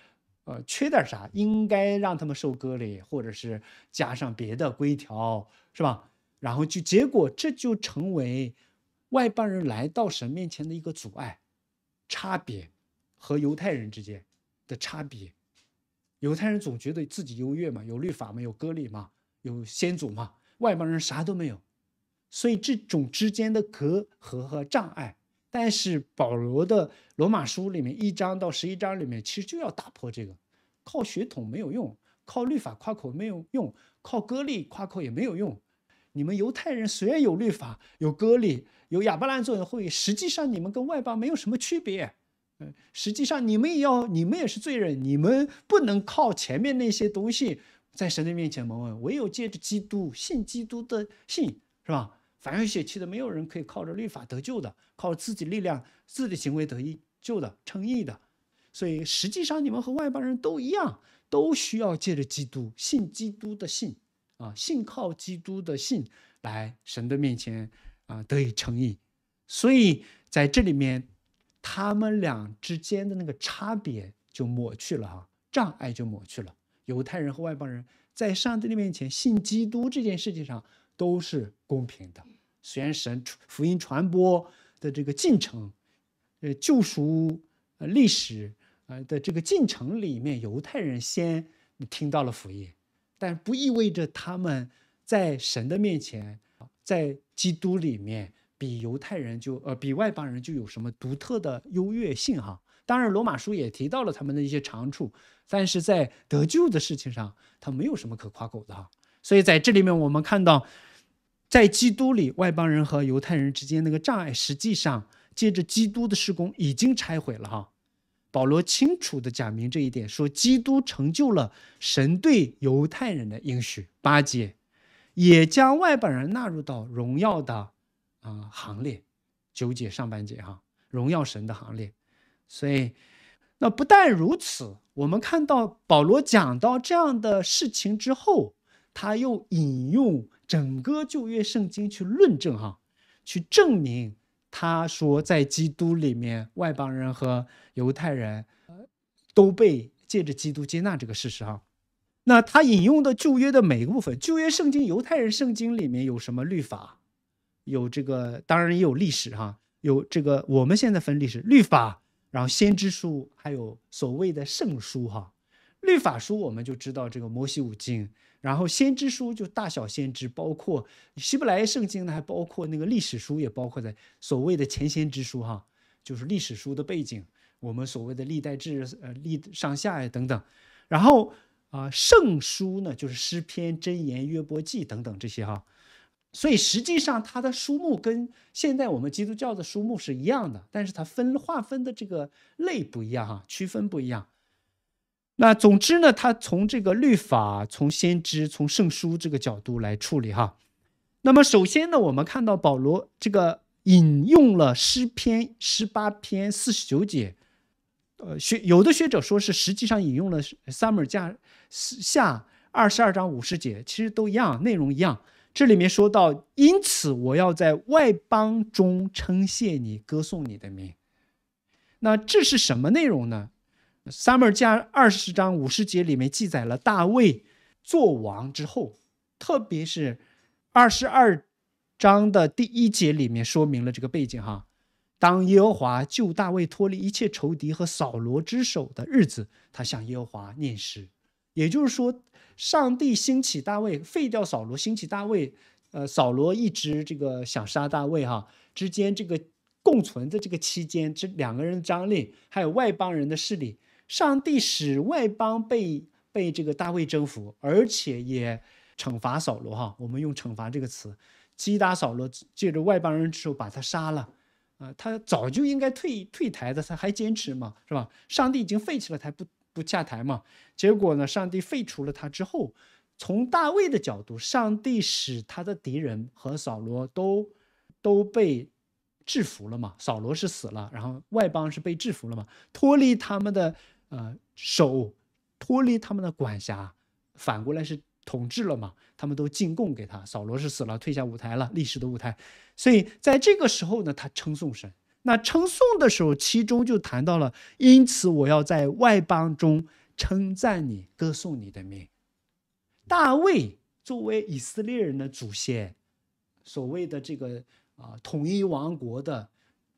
呃缺点啥，应该让他们受割礼，或者是加上别的规条，是吧？然后就结果这就成为外邦人来到神面前的一个阻碍，差别和犹太人之间。的差别，犹太人总觉得自己优越嘛，有律法嘛，有割礼嘛，有先祖嘛，外邦人啥都没有，所以这种之间的隔阂和障碍。但是保罗的罗马书里面一章到十一章里面，其实就要打破这个，靠血统没有用，靠律法夸口没有用，靠割礼夸口也没有用，你们犹太人虽然有律法、有割礼、有亚伯拉罕作为，实际上你们跟外邦没有什么区别。实际上，你们也要，你们也是罪人，你们不能靠前面那些东西在神的面前蒙恩，唯有借着基督信基督的信，是吧？凡有血气的，没有人可以靠着律法得救的，靠自己力量、自己行为得以救的、称义的。所以实际上，你们和外邦人都一样，都需要借着基督信基督的信，啊，信靠基督的信来神的面前啊得以称义。所以在这里面。他们俩之间的那个差别就抹去了哈，障碍就抹去了。犹太人和外邦人在上帝的面前信基督这件事情上都是公平的。虽然神福音传播的这个进程，呃，救赎呃历史呃的这个进程里面，犹太人先听到了福音，但不意味着他们在神的面前，在基督里面。比犹太人就呃比外邦人就有什么独特的优越性哈？当然，罗马书也提到了他们的一些长处，但是在得救的事情上，他没有什么可夸口的哈。所以在这里面，我们看到，在基督里，外邦人和犹太人之间那个障碍，实际上借着基督的施工已经拆毁了哈。保罗清楚的讲明这一点，说基督成就了神对犹太人的应许，八节也将外邦人纳入到荣耀的。啊，行列，九节上半节哈，荣耀神的行列，所以那不但如此，我们看到保罗讲到这样的事情之后，他又引用整个旧约圣经去论证哈，去证明他说在基督里面外邦人和犹太人都被借着基督接纳这个事实哈。那他引用的旧约的每个部分，旧约圣经、犹太人圣经里面有什么律法？有这个，当然也有历史哈。有这个，我们现在分历史、律法，然后先知书，还有所谓的圣书哈。律法书我们就知道这个摩西五经，然后先知书就大小先知，包括希伯来圣经呢，还包括那个历史书，也包括在所谓的前先知书哈，就是历史书的背景。我们所谓的历代志、呃历上下呀等等。然后啊，圣书呢，就是诗篇、箴言、约伯记等等这些哈。所以实际上，它的书目跟现在我们基督教的书目是一样的，但是它分划分的这个类不一样哈，区分不一样。那总之呢，它从这个律法、从先知、从圣书这个角度来处理哈。那么首先呢，我们看到保罗这个引用了诗篇十八篇四十九节，呃，学有的学者说是实际上引用了《summer 下二十二章五十节》，其实都一样，内容一样。这里面说到，因此我要在外邦中称谢你，歌颂你的名。那这是什么内容呢？撒母耳记二十章五十节里面记载了大卫做王之后，特别是二十二章的第一节里面说明了这个背景。哈，当耶和华救大卫脱离一切仇敌和扫罗之手的日子，他向耶和华念诗。也就是说。上帝兴起大卫，废掉扫罗，兴起大卫。呃，扫罗一直这个想杀大卫哈，之间这个共存的这个期间，这两个人的张力，还有外邦人的势力，上帝使外邦被被这个大卫征服，而且也惩罚扫罗哈。我们用“惩罚”这个词，击打扫罗，借着外邦人之手把他杀了。啊，他早就应该退退台的，他还坚持嘛，是吧？上帝已经废弃了，他不。不下台嘛？结果呢？上帝废除了他之后，从大卫的角度，上帝使他的敌人和扫罗都都被制服了嘛？扫罗是死了，然后外邦是被制服了嘛？脱离他们的呃手，脱离他们的管辖，反过来是统治了嘛？他们都进贡给他。扫罗是死了，退下舞台了，历史的舞台。所以在这个时候呢，他称颂神。那称颂的时候，其中就谈到了，因此我要在外邦中称赞你，歌颂你的名。大卫作为以色列人的祖先，所谓的这个啊统一王国的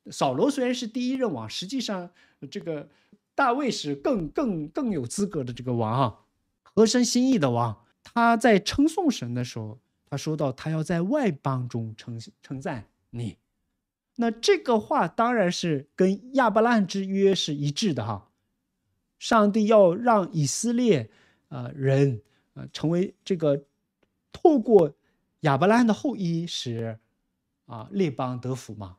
扫罗虽然是第一任王，实际上这个大卫是更更更有资格的这个王啊，合身心意的王。他在称颂神的时候，他说到他要在外邦中称称赞你。那这个话当然是跟亚伯拉罕之约是一致的哈，上帝要让以色列啊人啊成为这个透过亚伯拉罕的后裔使啊列邦得福嘛，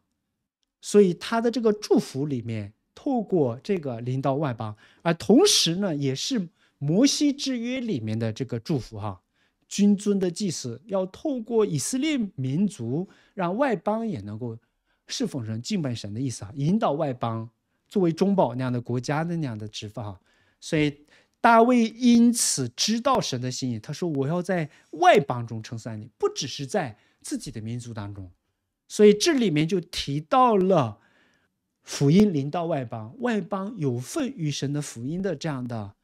所以他的这个祝福里面，透过这个临到外邦，而同时呢，也是摩西之约里面的这个祝福哈，君尊的祭祀要透过以色列民族让外邦也能够。侍奉神敬拜神的意思啊，引导外邦作为中保那样的国家的那样的职分啊，所以大卫因此知道神的心意，他说我要在外邦中称赞你不只是在自己的民族当中，所以这里面就提到了福音临到外邦，外邦有份于神的福音的这样的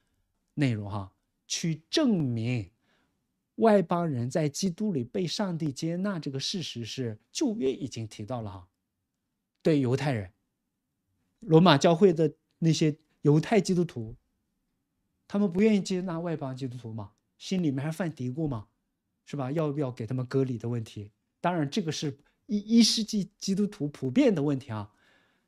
内容哈，去证明外邦人在基督里被上帝接纳这个事实是旧约已经提到了哈。对犹太人，罗马教会的那些犹太基督徒，他们不愿意接纳外邦基督徒嘛，心里面还犯嘀咕嘛，是吧？要不要给他们割礼的问题？当然，这个是一一世纪基督徒普遍的问题啊。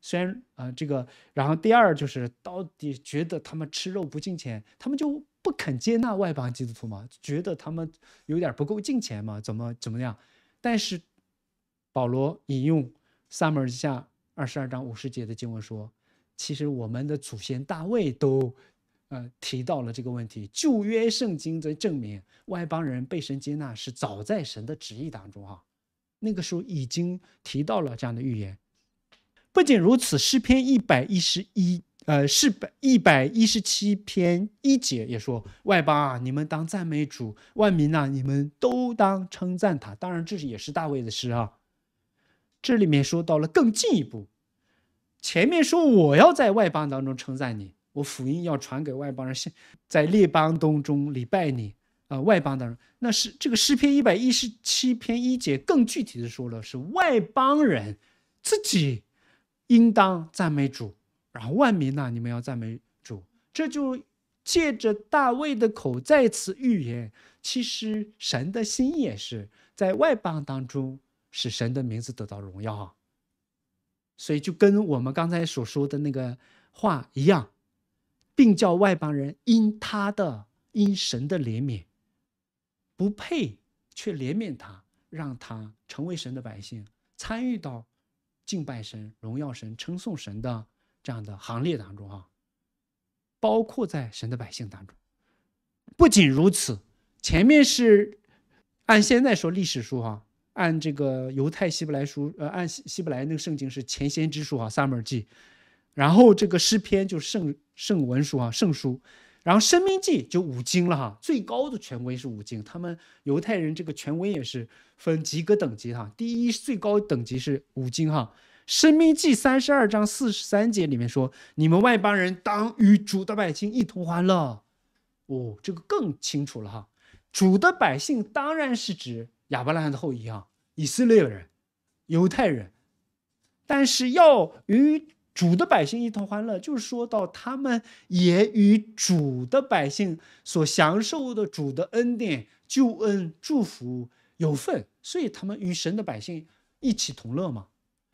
虽然啊，这个，然后第二就是，到底觉得他们吃肉不敬钱，他们就不肯接纳外邦基督徒嘛，觉得他们有点不够敬钱嘛，怎么怎么样？但是保罗引用。m 母耳之下二十二章五十节的经文说：“其实我们的祖先大卫都，呃，提到了这个问题。旧约圣经则证明外邦人被神接纳是早在神的旨意当中哈。那个时候已经提到了这样的预言。不仅如此，诗篇一百一十一呃，是百一百一十七篇一节也说：‘外邦啊，你们当赞美主；万民呐，你们都当称赞他。’当然，这是也是大卫的诗啊。这里面说到了更进一步，前面说我要在外邦当中称赞你，我福音要传给外邦人，现在列邦当中礼拜你啊，外邦当中那是这个诗篇一百一十七篇一节更具体的说了，是外邦人自己应当赞美主，然后万民呢你们要赞美主，这就借着大卫的口再次预言，其实神的心也是在外邦当中。使神的名字得到荣耀，啊！所以就跟我们刚才所说的那个话一样，并叫外邦人因他的、因神的怜悯，不配却怜悯他，让他成为神的百姓，参与到敬拜神、荣耀神、称颂神的这样的行列当中，啊！包括在神的百姓当中。不仅如此，前面是按现在说历史书，哈。按这个犹太希伯来书，呃，按希希伯来那个圣经是前先之书啊，撒母耳记，然后这个诗篇就是圣圣文书啊，圣书，然后生命记就五经了哈，最高的权威是五经。他们犹太人这个权威也是分几个等级哈，第一最高等级是五经哈，生命记三十二章四十三节里面说：“你们外邦人当与主的百姓一同欢乐。”哦，这个更清楚了哈，主的百姓当然是指亚伯拉罕的后裔哈。以色列人、犹太人，但是要与主的百姓一同欢乐，就是说到他们也与主的百姓所享受的主的恩典、救恩、祝福有份，所以他们与神的百姓一起同乐嘛。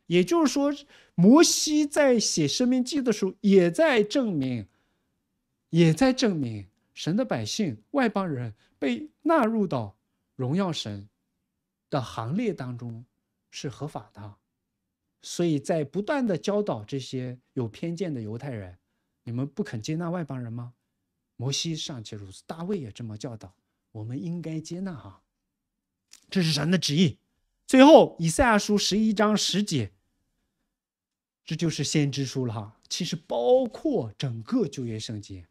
也就是说，摩西在写生命记的时候，也在证明，也在证明神的百姓、外邦人被纳入到荣耀神。的行列当中是合法的，所以在不断的教导这些有偏见的犹太人，你们不肯接纳外邦人吗？摩西尚且如此，大卫也这么教导，我们应该接纳哈，这是神的旨意。最后，以赛亚书十一章十节，这就是先知书了哈。其实包括整个旧约圣经，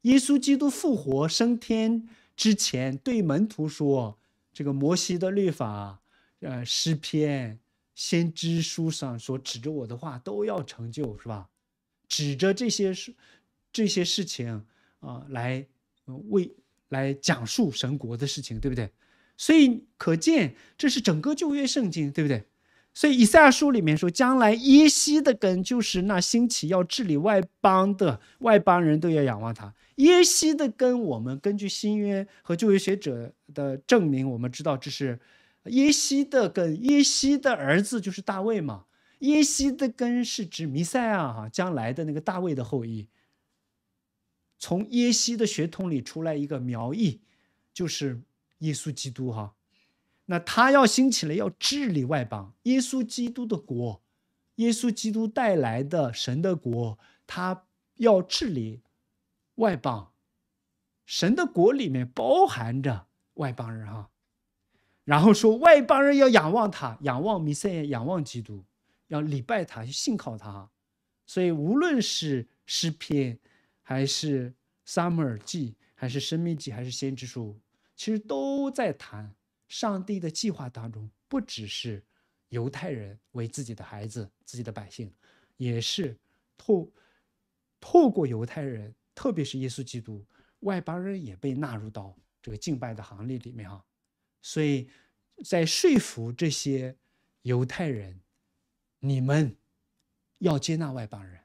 耶稣基督复活升天之前对门徒说。这个摩西的律法，呃，诗篇、先知书上所指着我的话都要成就，是吧？指着这些事、这些事情啊，来为来讲述神国的事情，对不对？所以可见这是整个旧约圣经，对不对？所以以赛亚书里面说，将来耶西的根就是那兴起要治理外邦的外邦人都要仰望他。耶西的根，我们根据新约和旧约学者的证明，我们知道这是耶西的根。耶西的儿子就是大卫嘛。耶西的根是指弥赛亚哈，将来的那个大卫的后裔。从耶西的血统里出来一个苗裔，就是耶稣基督哈。那他要兴起来，要治理外邦。耶稣基督的国，耶稣基督带来的神的国，他要治理。外邦，神的国里面包含着外邦人哈，然后说外邦人要仰望他，仰望弥赛亚，仰望基督，要礼拜他，去信靠他。所以无论是诗篇，还是撒母耳记，还是生命记，还是先知书，其实都在谈上帝的计划当中，不只是犹太人为自己的孩子、自己的百姓，也是透透过犹太人。特别是耶稣基督，外邦人也被纳入到这个敬拜的行列里面哈，所以在说服这些犹太人，你们要接纳外邦人，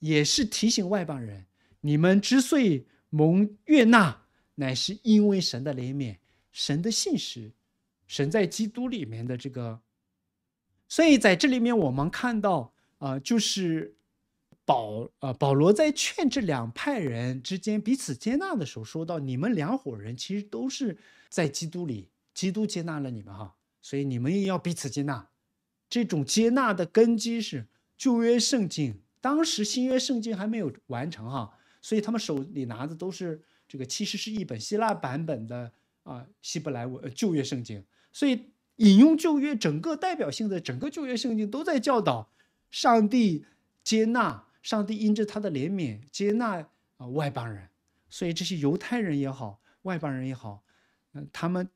也是提醒外邦人，你们之所以蒙悦纳，乃是因为神的怜悯、神的信实、神在基督里面的这个。所以在这里面，我们看到啊，就是。保啊，保罗在劝这两派人之间彼此接纳的时候，说到：“你们两伙人其实都是在基督里，基督接纳了你们哈，所以你们也要彼此接纳。这种接纳的根基是旧约圣经，当时新约圣经还没有完成哈，所以他们手里拿的都是这个，其实是一本希腊版本的啊希伯来文旧约圣经，所以引用旧约整个代表性的整个旧约圣经都在教导上帝接纳。”上帝因着他的怜悯接纳啊外邦人，所以这些犹太人也好，外邦人也好，嗯，他们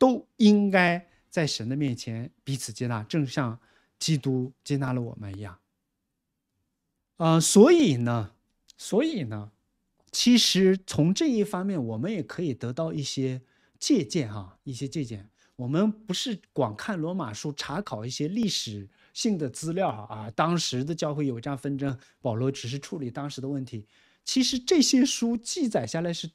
都应该在神的面前彼此接纳，正像基督接纳了我们一样。呃，所以呢，所以呢，其实从这一方面，我们也可以得到一些借鉴哈，一些借鉴。我们不是光看罗马书，查考一些历史。信的资料哈啊，当时的教会有这样纷争，保罗只是处理当时的问题。其实这些书记载下来是，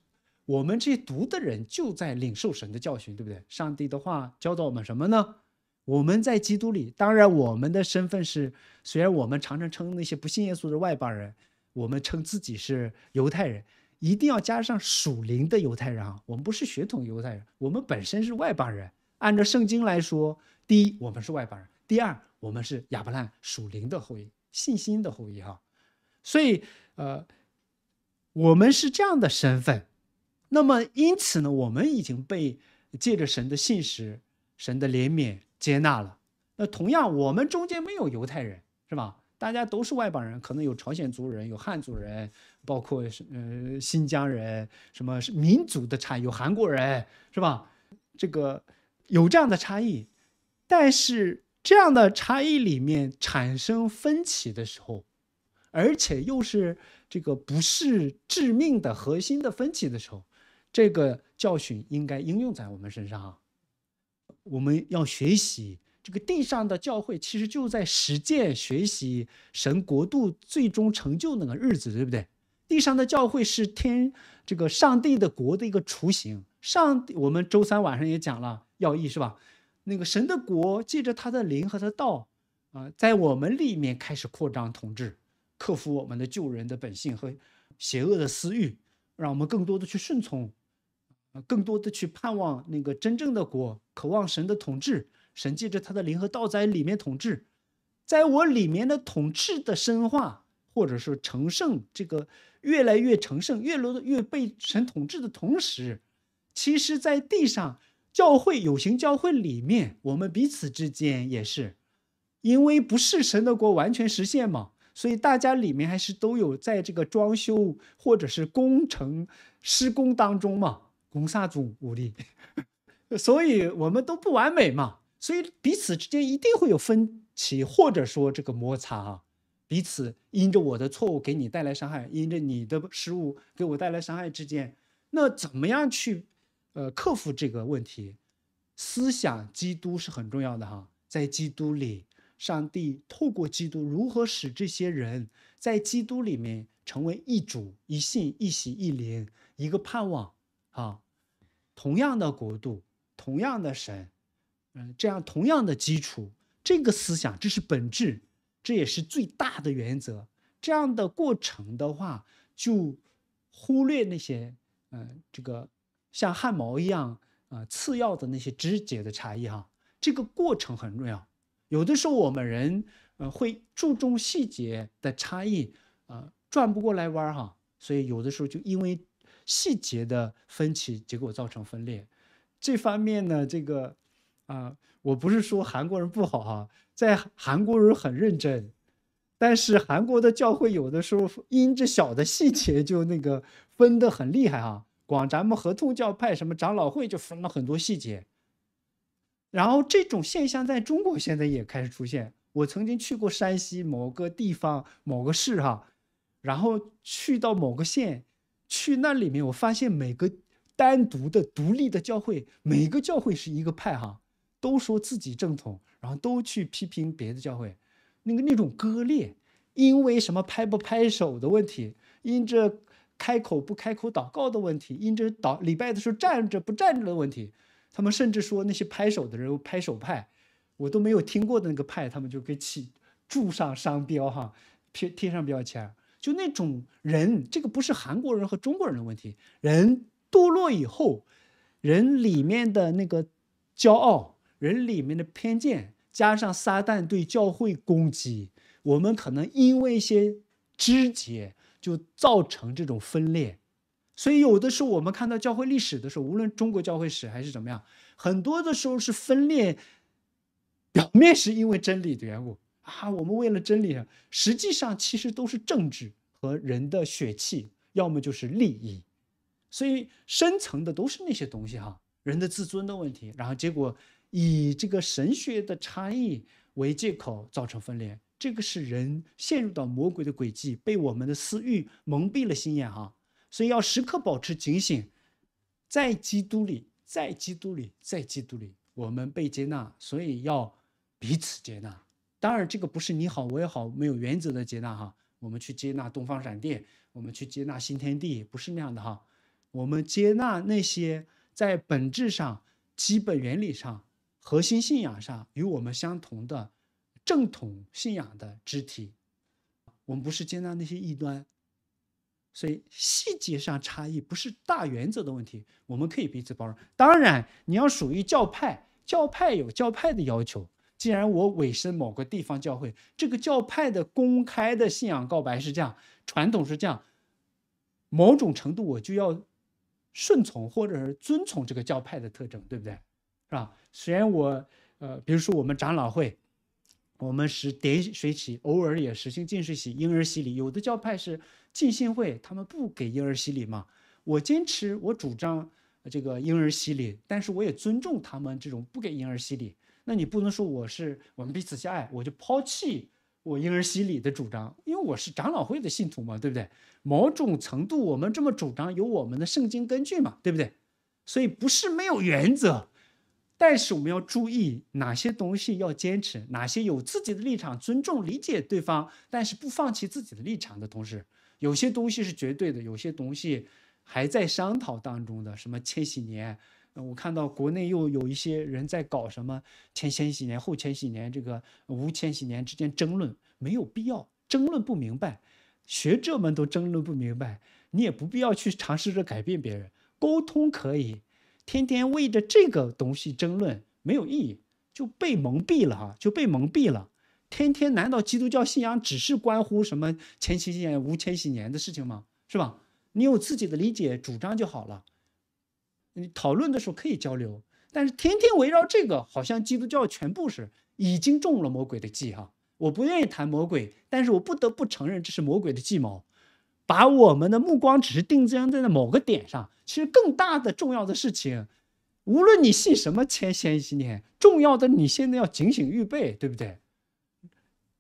我们这些读的人就在领受神的教训，对不对？上帝的话教导我们什么呢？我们在基督里，当然我们的身份是，虽然我们常常称那些不信耶稣的外邦人，我们称自己是犹太人，一定要加上属灵的犹太人啊，我们不是血统犹太人，我们本身是外邦人。按照圣经来说，第一，我们是外邦人。第二，我们是亚伯拉罕属灵的后裔，信心的后裔，哈，所以，呃，我们是这样的身份，那么因此呢，我们已经被借着神的信实、神的怜悯接纳了。那同样，我们中间没有犹太人，是吧？大家都是外邦人，可能有朝鲜族人，有汉族人，包括呃新疆人，什么是民族的差异？有韩国人，是吧？这个有这样的差异，但是。这样的差异里面产生分歧的时候，而且又是这个不是致命的核心的分歧的时候，这个教训应该应用在我们身上啊！我们要学习这个地上的教会，其实就在实践学习神国度最终成就那个日子，对不对？地上的教会是天这个上帝的国的一个雏形。上我们周三晚上也讲了要义，是吧？那个神的国借着他的灵和他道，啊，在我们里面开始扩张统治，克服我们的救人的本性和邪恶的私欲，让我们更多的去顺从，啊，更多的去盼望那个真正的国，渴望神的统治。神借着他的灵和道在里面统治，在我里面的统治的深化，或者是成圣，这个越来越成圣，越来越被神统治的同时，其实在地上。教会有形教会里面，我们彼此之间也是，因为不是神的国完全实现嘛，所以大家里面还是都有在这个装修或者是工程施工当中嘛，工啥组无力，所以我们都不完美嘛，所以彼此之间一定会有分歧，或者说这个摩擦啊，彼此因着我的错误给你带来伤害，因着你的失误给我带来伤害之间，那怎么样去？呃，克服这个问题，思想基督是很重要的哈。在基督里，上帝透过基督如何使这些人在基督里面成为一主、一信、一喜、一灵、一个盼望啊？同样的国度，同样的神，嗯，这样同样的基础，这个思想这是本质，这也是最大的原则。这样的过程的话，就忽略那些嗯这个。像汗毛一样啊，次要的那些肢节的差异哈，这个过程很重要。有的时候我们人呃会注重细节的差异啊，转不过来弯儿哈，所以有的时候就因为细节的分歧，结果造成分裂。这方面呢，这个啊，我不是说韩国人不好哈，在韩国人很认真，但是韩国的教会有的时候因质小的细节就那个分得很厉害哈。光咱们合同教派什么长老会就分了很多细节，然后这种现象在中国现在也开始出现。我曾经去过山西某个地方某个市哈，然后去到某个县，去那里面我发现每个单独的独立的教会，每个教会是一个派哈，都说自己正统，然后都去批评别的教会，那个那种割裂，因为什么拍不拍手的问题，因这。开口不开口祷告的问题，因这祷礼拜的时候站着不站着的问题，他们甚至说那些拍手的人拍手派，我都没有听过的那个派，他们就给起注上商标哈，贴贴上标签，就那种人，这个不是韩国人和中国人的问题，人堕落以后，人里面的那个骄傲，人里面的偏见，加上撒旦对教会攻击，我们可能因为一些肢节。就造成这种分裂，所以有的时候我们看到教会历史的时候，无论中国教会史还是怎么样，很多的时候是分裂。表面是因为真理的缘故啊，我们为了真理，实际上其实都是政治和人的血气，要么就是利益，所以深层的都是那些东西哈，人的自尊的问题，然后结果以这个神学的差异为借口造成分裂。这个是人陷入到魔鬼的诡计，被我们的私欲蒙蔽了心眼哈，所以要时刻保持警醒，在基督里，在基督里，在基督里，我们被接纳，所以要彼此接纳。当然，这个不是你好我也好，没有原则的接纳哈。我们去接纳东方闪电，我们去接纳新天地，不是那样的哈。我们接纳那些在本质上、基本原理上、核心信仰上与我们相同的。正统信仰的肢体，我们不是接纳那些异端，所以细节上差异不是大原则的问题，我们可以彼此包容。当然，你要属于教派，教派有教派的要求。既然我委身某个地方教会，这个教派的公开的信仰告白是这样，传统是这样，某种程度我就要顺从或者是遵从这个教派的特征，对不对？是吧？虽然我，呃，比如说我们长老会。我们是点水洗，偶尔也实行浸水洗、婴儿洗礼。有的教派是浸信会，他们不给婴儿洗礼嘛。我坚持，我主张这个婴儿洗礼，但是我也尊重他们这种不给婴儿洗礼。那你不能说我是我们彼此相爱，我就抛弃我婴儿洗礼的主张，因为我是长老会的信徒嘛，对不对？某种程度，我们这么主张有我们的圣经根据嘛，对不对？所以不是没有原则。但是我们要注意哪些东西要坚持，哪些有自己的立场，尊重理解对方，但是不放弃自己的立场的同时，有些东西是绝对的，有些东西还在商讨当中的。什么千禧年？我看到国内又有一些人在搞什么前千禧年、后千禧年、这个无千禧年之间争论，没有必要争论不明白，学者们都争论不明白，你也不必要去尝试着改变别人，沟通可以。天天为着这个东西争论没有意义，就被蒙蔽了哈，就被蒙蔽了。天天难道基督教信仰只是关乎什么千禧年无千禧年的事情吗？是吧？你有自己的理解主张就好了。你讨论的时候可以交流，但是天天围绕这个，好像基督教全部是已经中了魔鬼的计哈。我不愿意谈魔鬼，但是我不得不承认这是魔鬼的计谋，把我们的目光只是定针在某个点上。其实更大的重要的事情，无论你信什么千禧年，重要的你现在要警醒预备，对不对？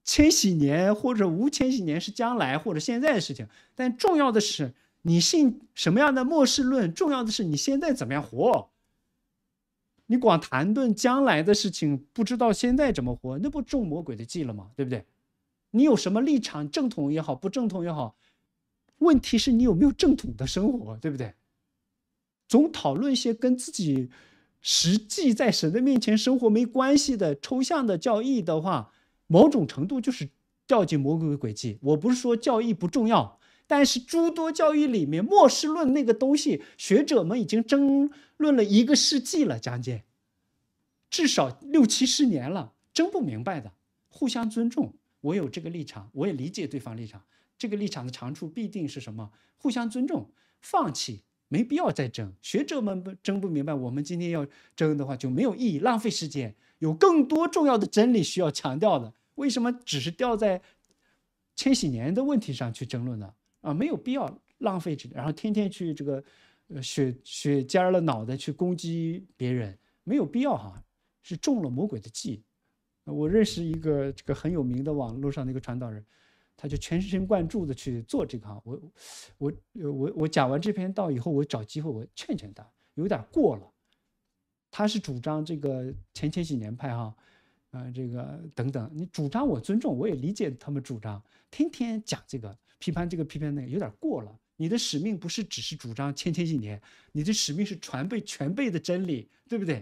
千禧年或者无千禧年是将来或者现在的事情，但重要的是你信什么样的末世论，重要的是你现在怎么样活。你光谈论将来的事情，不知道现在怎么活，那不中魔鬼的计了吗？对不对？你有什么立场，正统也好，不正统也好，问题是你有没有正统的生活，对不对？总讨论一些跟自己实际在神的面前生活没关系的抽象的教义的话，某种程度就是掉进魔鬼的迹。我不是说教义不重要，但是诸多教义里面末世论那个东西，学者们已经争论了一个世纪了，将近至少六七十年了，真不明白的。互相尊重，我有这个立场，我也理解对方立场。这个立场的长处必定是什么？互相尊重，放弃。没必要再争，学者们争不明白。我们今天要争的话，就没有意义，浪费时间。有更多重要的真理需要强调的，为什么只是掉在千禧年的问题上去争论呢？啊，没有必要浪费，然后天天去这个学学尖了脑袋去攻击别人，没有必要哈，是中了魔鬼的计。我认识一个这个很有名的网络上的一个传道人。他就全神贯注地去做这个哈，我我我我讲完这篇道以后，我找机会我劝劝他，有点过了。他是主张这个前前几年派哈，啊这个等等，你主张我尊重，我也理解他们主张。天天讲这个批判这个批判那个，有点过了。你的使命不是只是主张前清几年，你的使命是传备全备的真理，对不对？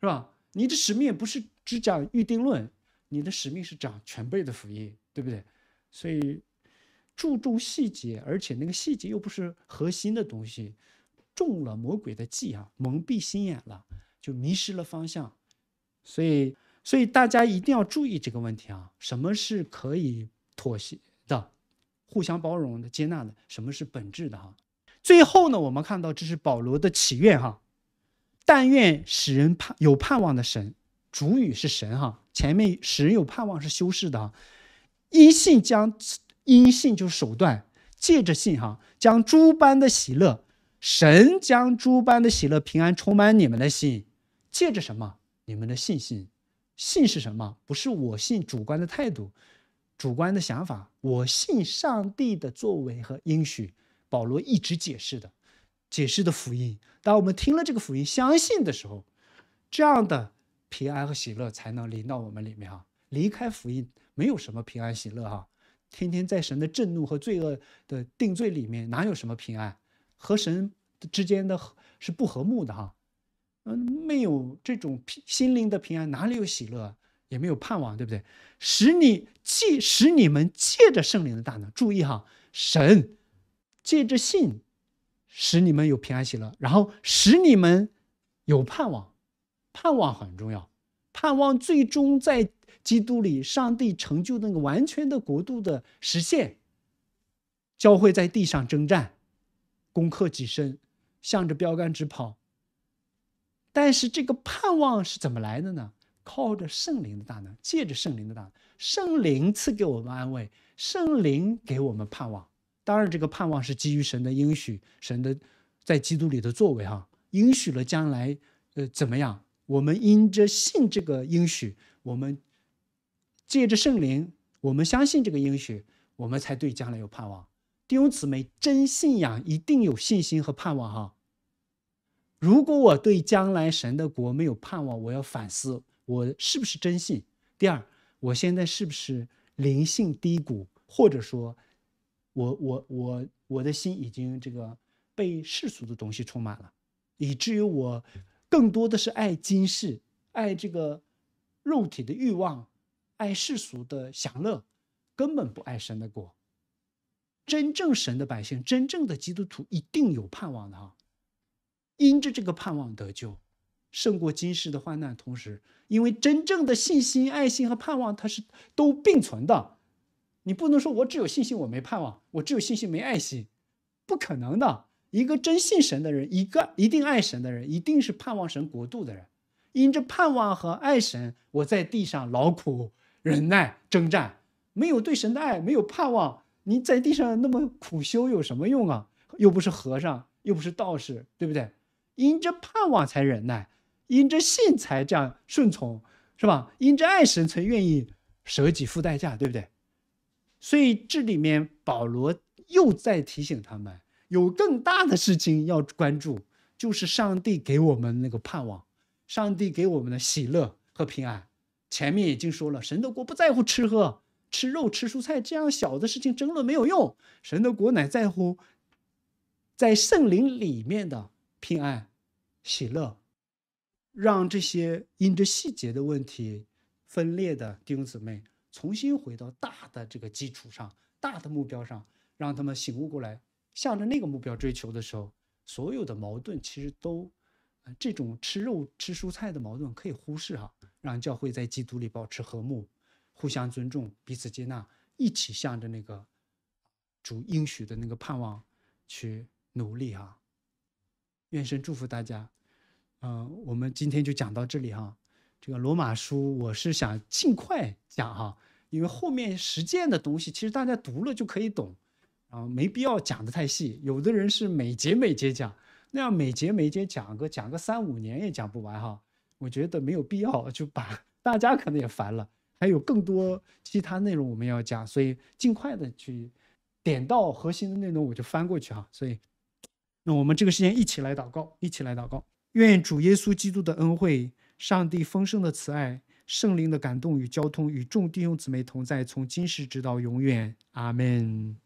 是吧？你的使命不是只讲预定论，你的使命是讲全备的福音，对不对？所以注重细节，而且那个细节又不是核心的东西，中了魔鬼的计啊，蒙蔽心眼了，就迷失了方向。所以，所以大家一定要注意这个问题啊！什么是可以妥协的、互相包容的、接纳的？什么是本质的？哈，最后呢，我们看到这是保罗的祈愿哈，但愿使人盼有盼望的神。主语是神哈，前面使人有盼望是修饰的哈。因信将，因信就是手段，借着信哈，将诸般的喜乐，神将诸般的喜乐平安充满你们的心，借着什么？你们的信心，信是什么？不是我信主观的态度，主观的想法，我信上帝的作为和应许。保罗一直解释的，解释的福音。当我们听了这个福音，相信的时候，这样的平安和喜乐才能临到我们里面啊！离开福音。没有什么平安喜乐哈，天天在神的震怒和罪恶的定罪里面，哪有什么平安？和神之间的是不和睦的哈，嗯，没有这种心灵的平安，哪里有喜乐？也没有盼望，对不对？使你借使你们借着圣灵的大能，注意哈，神借着信使你们有平安喜乐，然后使你们有盼望，盼望很重要。盼望最终在基督里，上帝成就那个完全的国度的实现。教会在地上征战，攻克己身，向着标杆直跑。但是这个盼望是怎么来的呢？靠着圣灵的大能，借着圣灵的大能，圣灵赐给我们安慰，圣灵给我们盼望。当然，这个盼望是基于神的应许，神的在基督里的作为哈，应许了将来，呃，怎么样？我们因着信这个应许，我们借着圣灵，我们相信这个应许，我们才对将来有盼望。弟兄姊妹，真信仰一定有信心和盼望哈。如果我对将来神的国没有盼望，我要反思我是不是真信。第二，我现在是不是灵性低谷，或者说，我我我我的心已经这个被世俗的东西充满了，以至于我。更多的是爱今世，爱这个肉体的欲望，爱世俗的享乐，根本不爱神的国。真正神的百姓，真正的基督徒一定有盼望的哈。因着这个盼望得救，胜过今世的患难。同时，因为真正的信心、爱心和盼望，它是都并存的。你不能说我只有信心，我没盼望；我只有信心，没爱心，不可能的。一个真信神的人，一个一定爱神的人，一定是盼望神国度的人。因着盼望和爱神，我在地上劳苦、忍耐、征战。没有对神的爱，没有盼望，你在地上那么苦修有什么用啊？又不是和尚，又不是道士，对不对？因着盼望才忍耐，因着信才这样顺从，是吧？因着爱神，才愿意舍己付代价，对不对？所以这里面保罗又在提醒他们。有更大的事情要关注，就是上帝给我们那个盼望，上帝给我们的喜乐和平安。前面已经说了，神的国不在乎吃喝、吃肉、吃蔬菜这样小的事情争论没有用。神的国乃在乎在圣灵里面的平安、喜乐，让这些因着细节的问题分裂的弟兄姊妹重新回到大的这个基础上、大的目标上，让他们醒悟过来。向着那个目标追求的时候，所有的矛盾其实都，这种吃肉吃蔬菜的矛盾可以忽视哈。让教会在基督里保持和睦，互相尊重，彼此接纳，一起向着那个主应许的那个盼望去努力哈。愿神祝福大家，嗯，我们今天就讲到这里哈。这个罗马书我是想尽快讲哈，因为后面实践的东西其实大家读了就可以懂。啊，没必要讲的太细。有的人是每节每节讲，那样每节每节讲个讲个三五年也讲不完哈。我觉得没有必要，就把大家可能也烦了。还有更多其他内容我们要讲，所以尽快的去点到核心的内容，我就翻过去哈。所以，那我们这个时间一起来祷告，一起来祷告。愿主耶稣基督的恩惠、上帝丰盛的慈爱、圣灵的感动与交通，与众弟兄姊妹同在，从今世直到永远。阿门。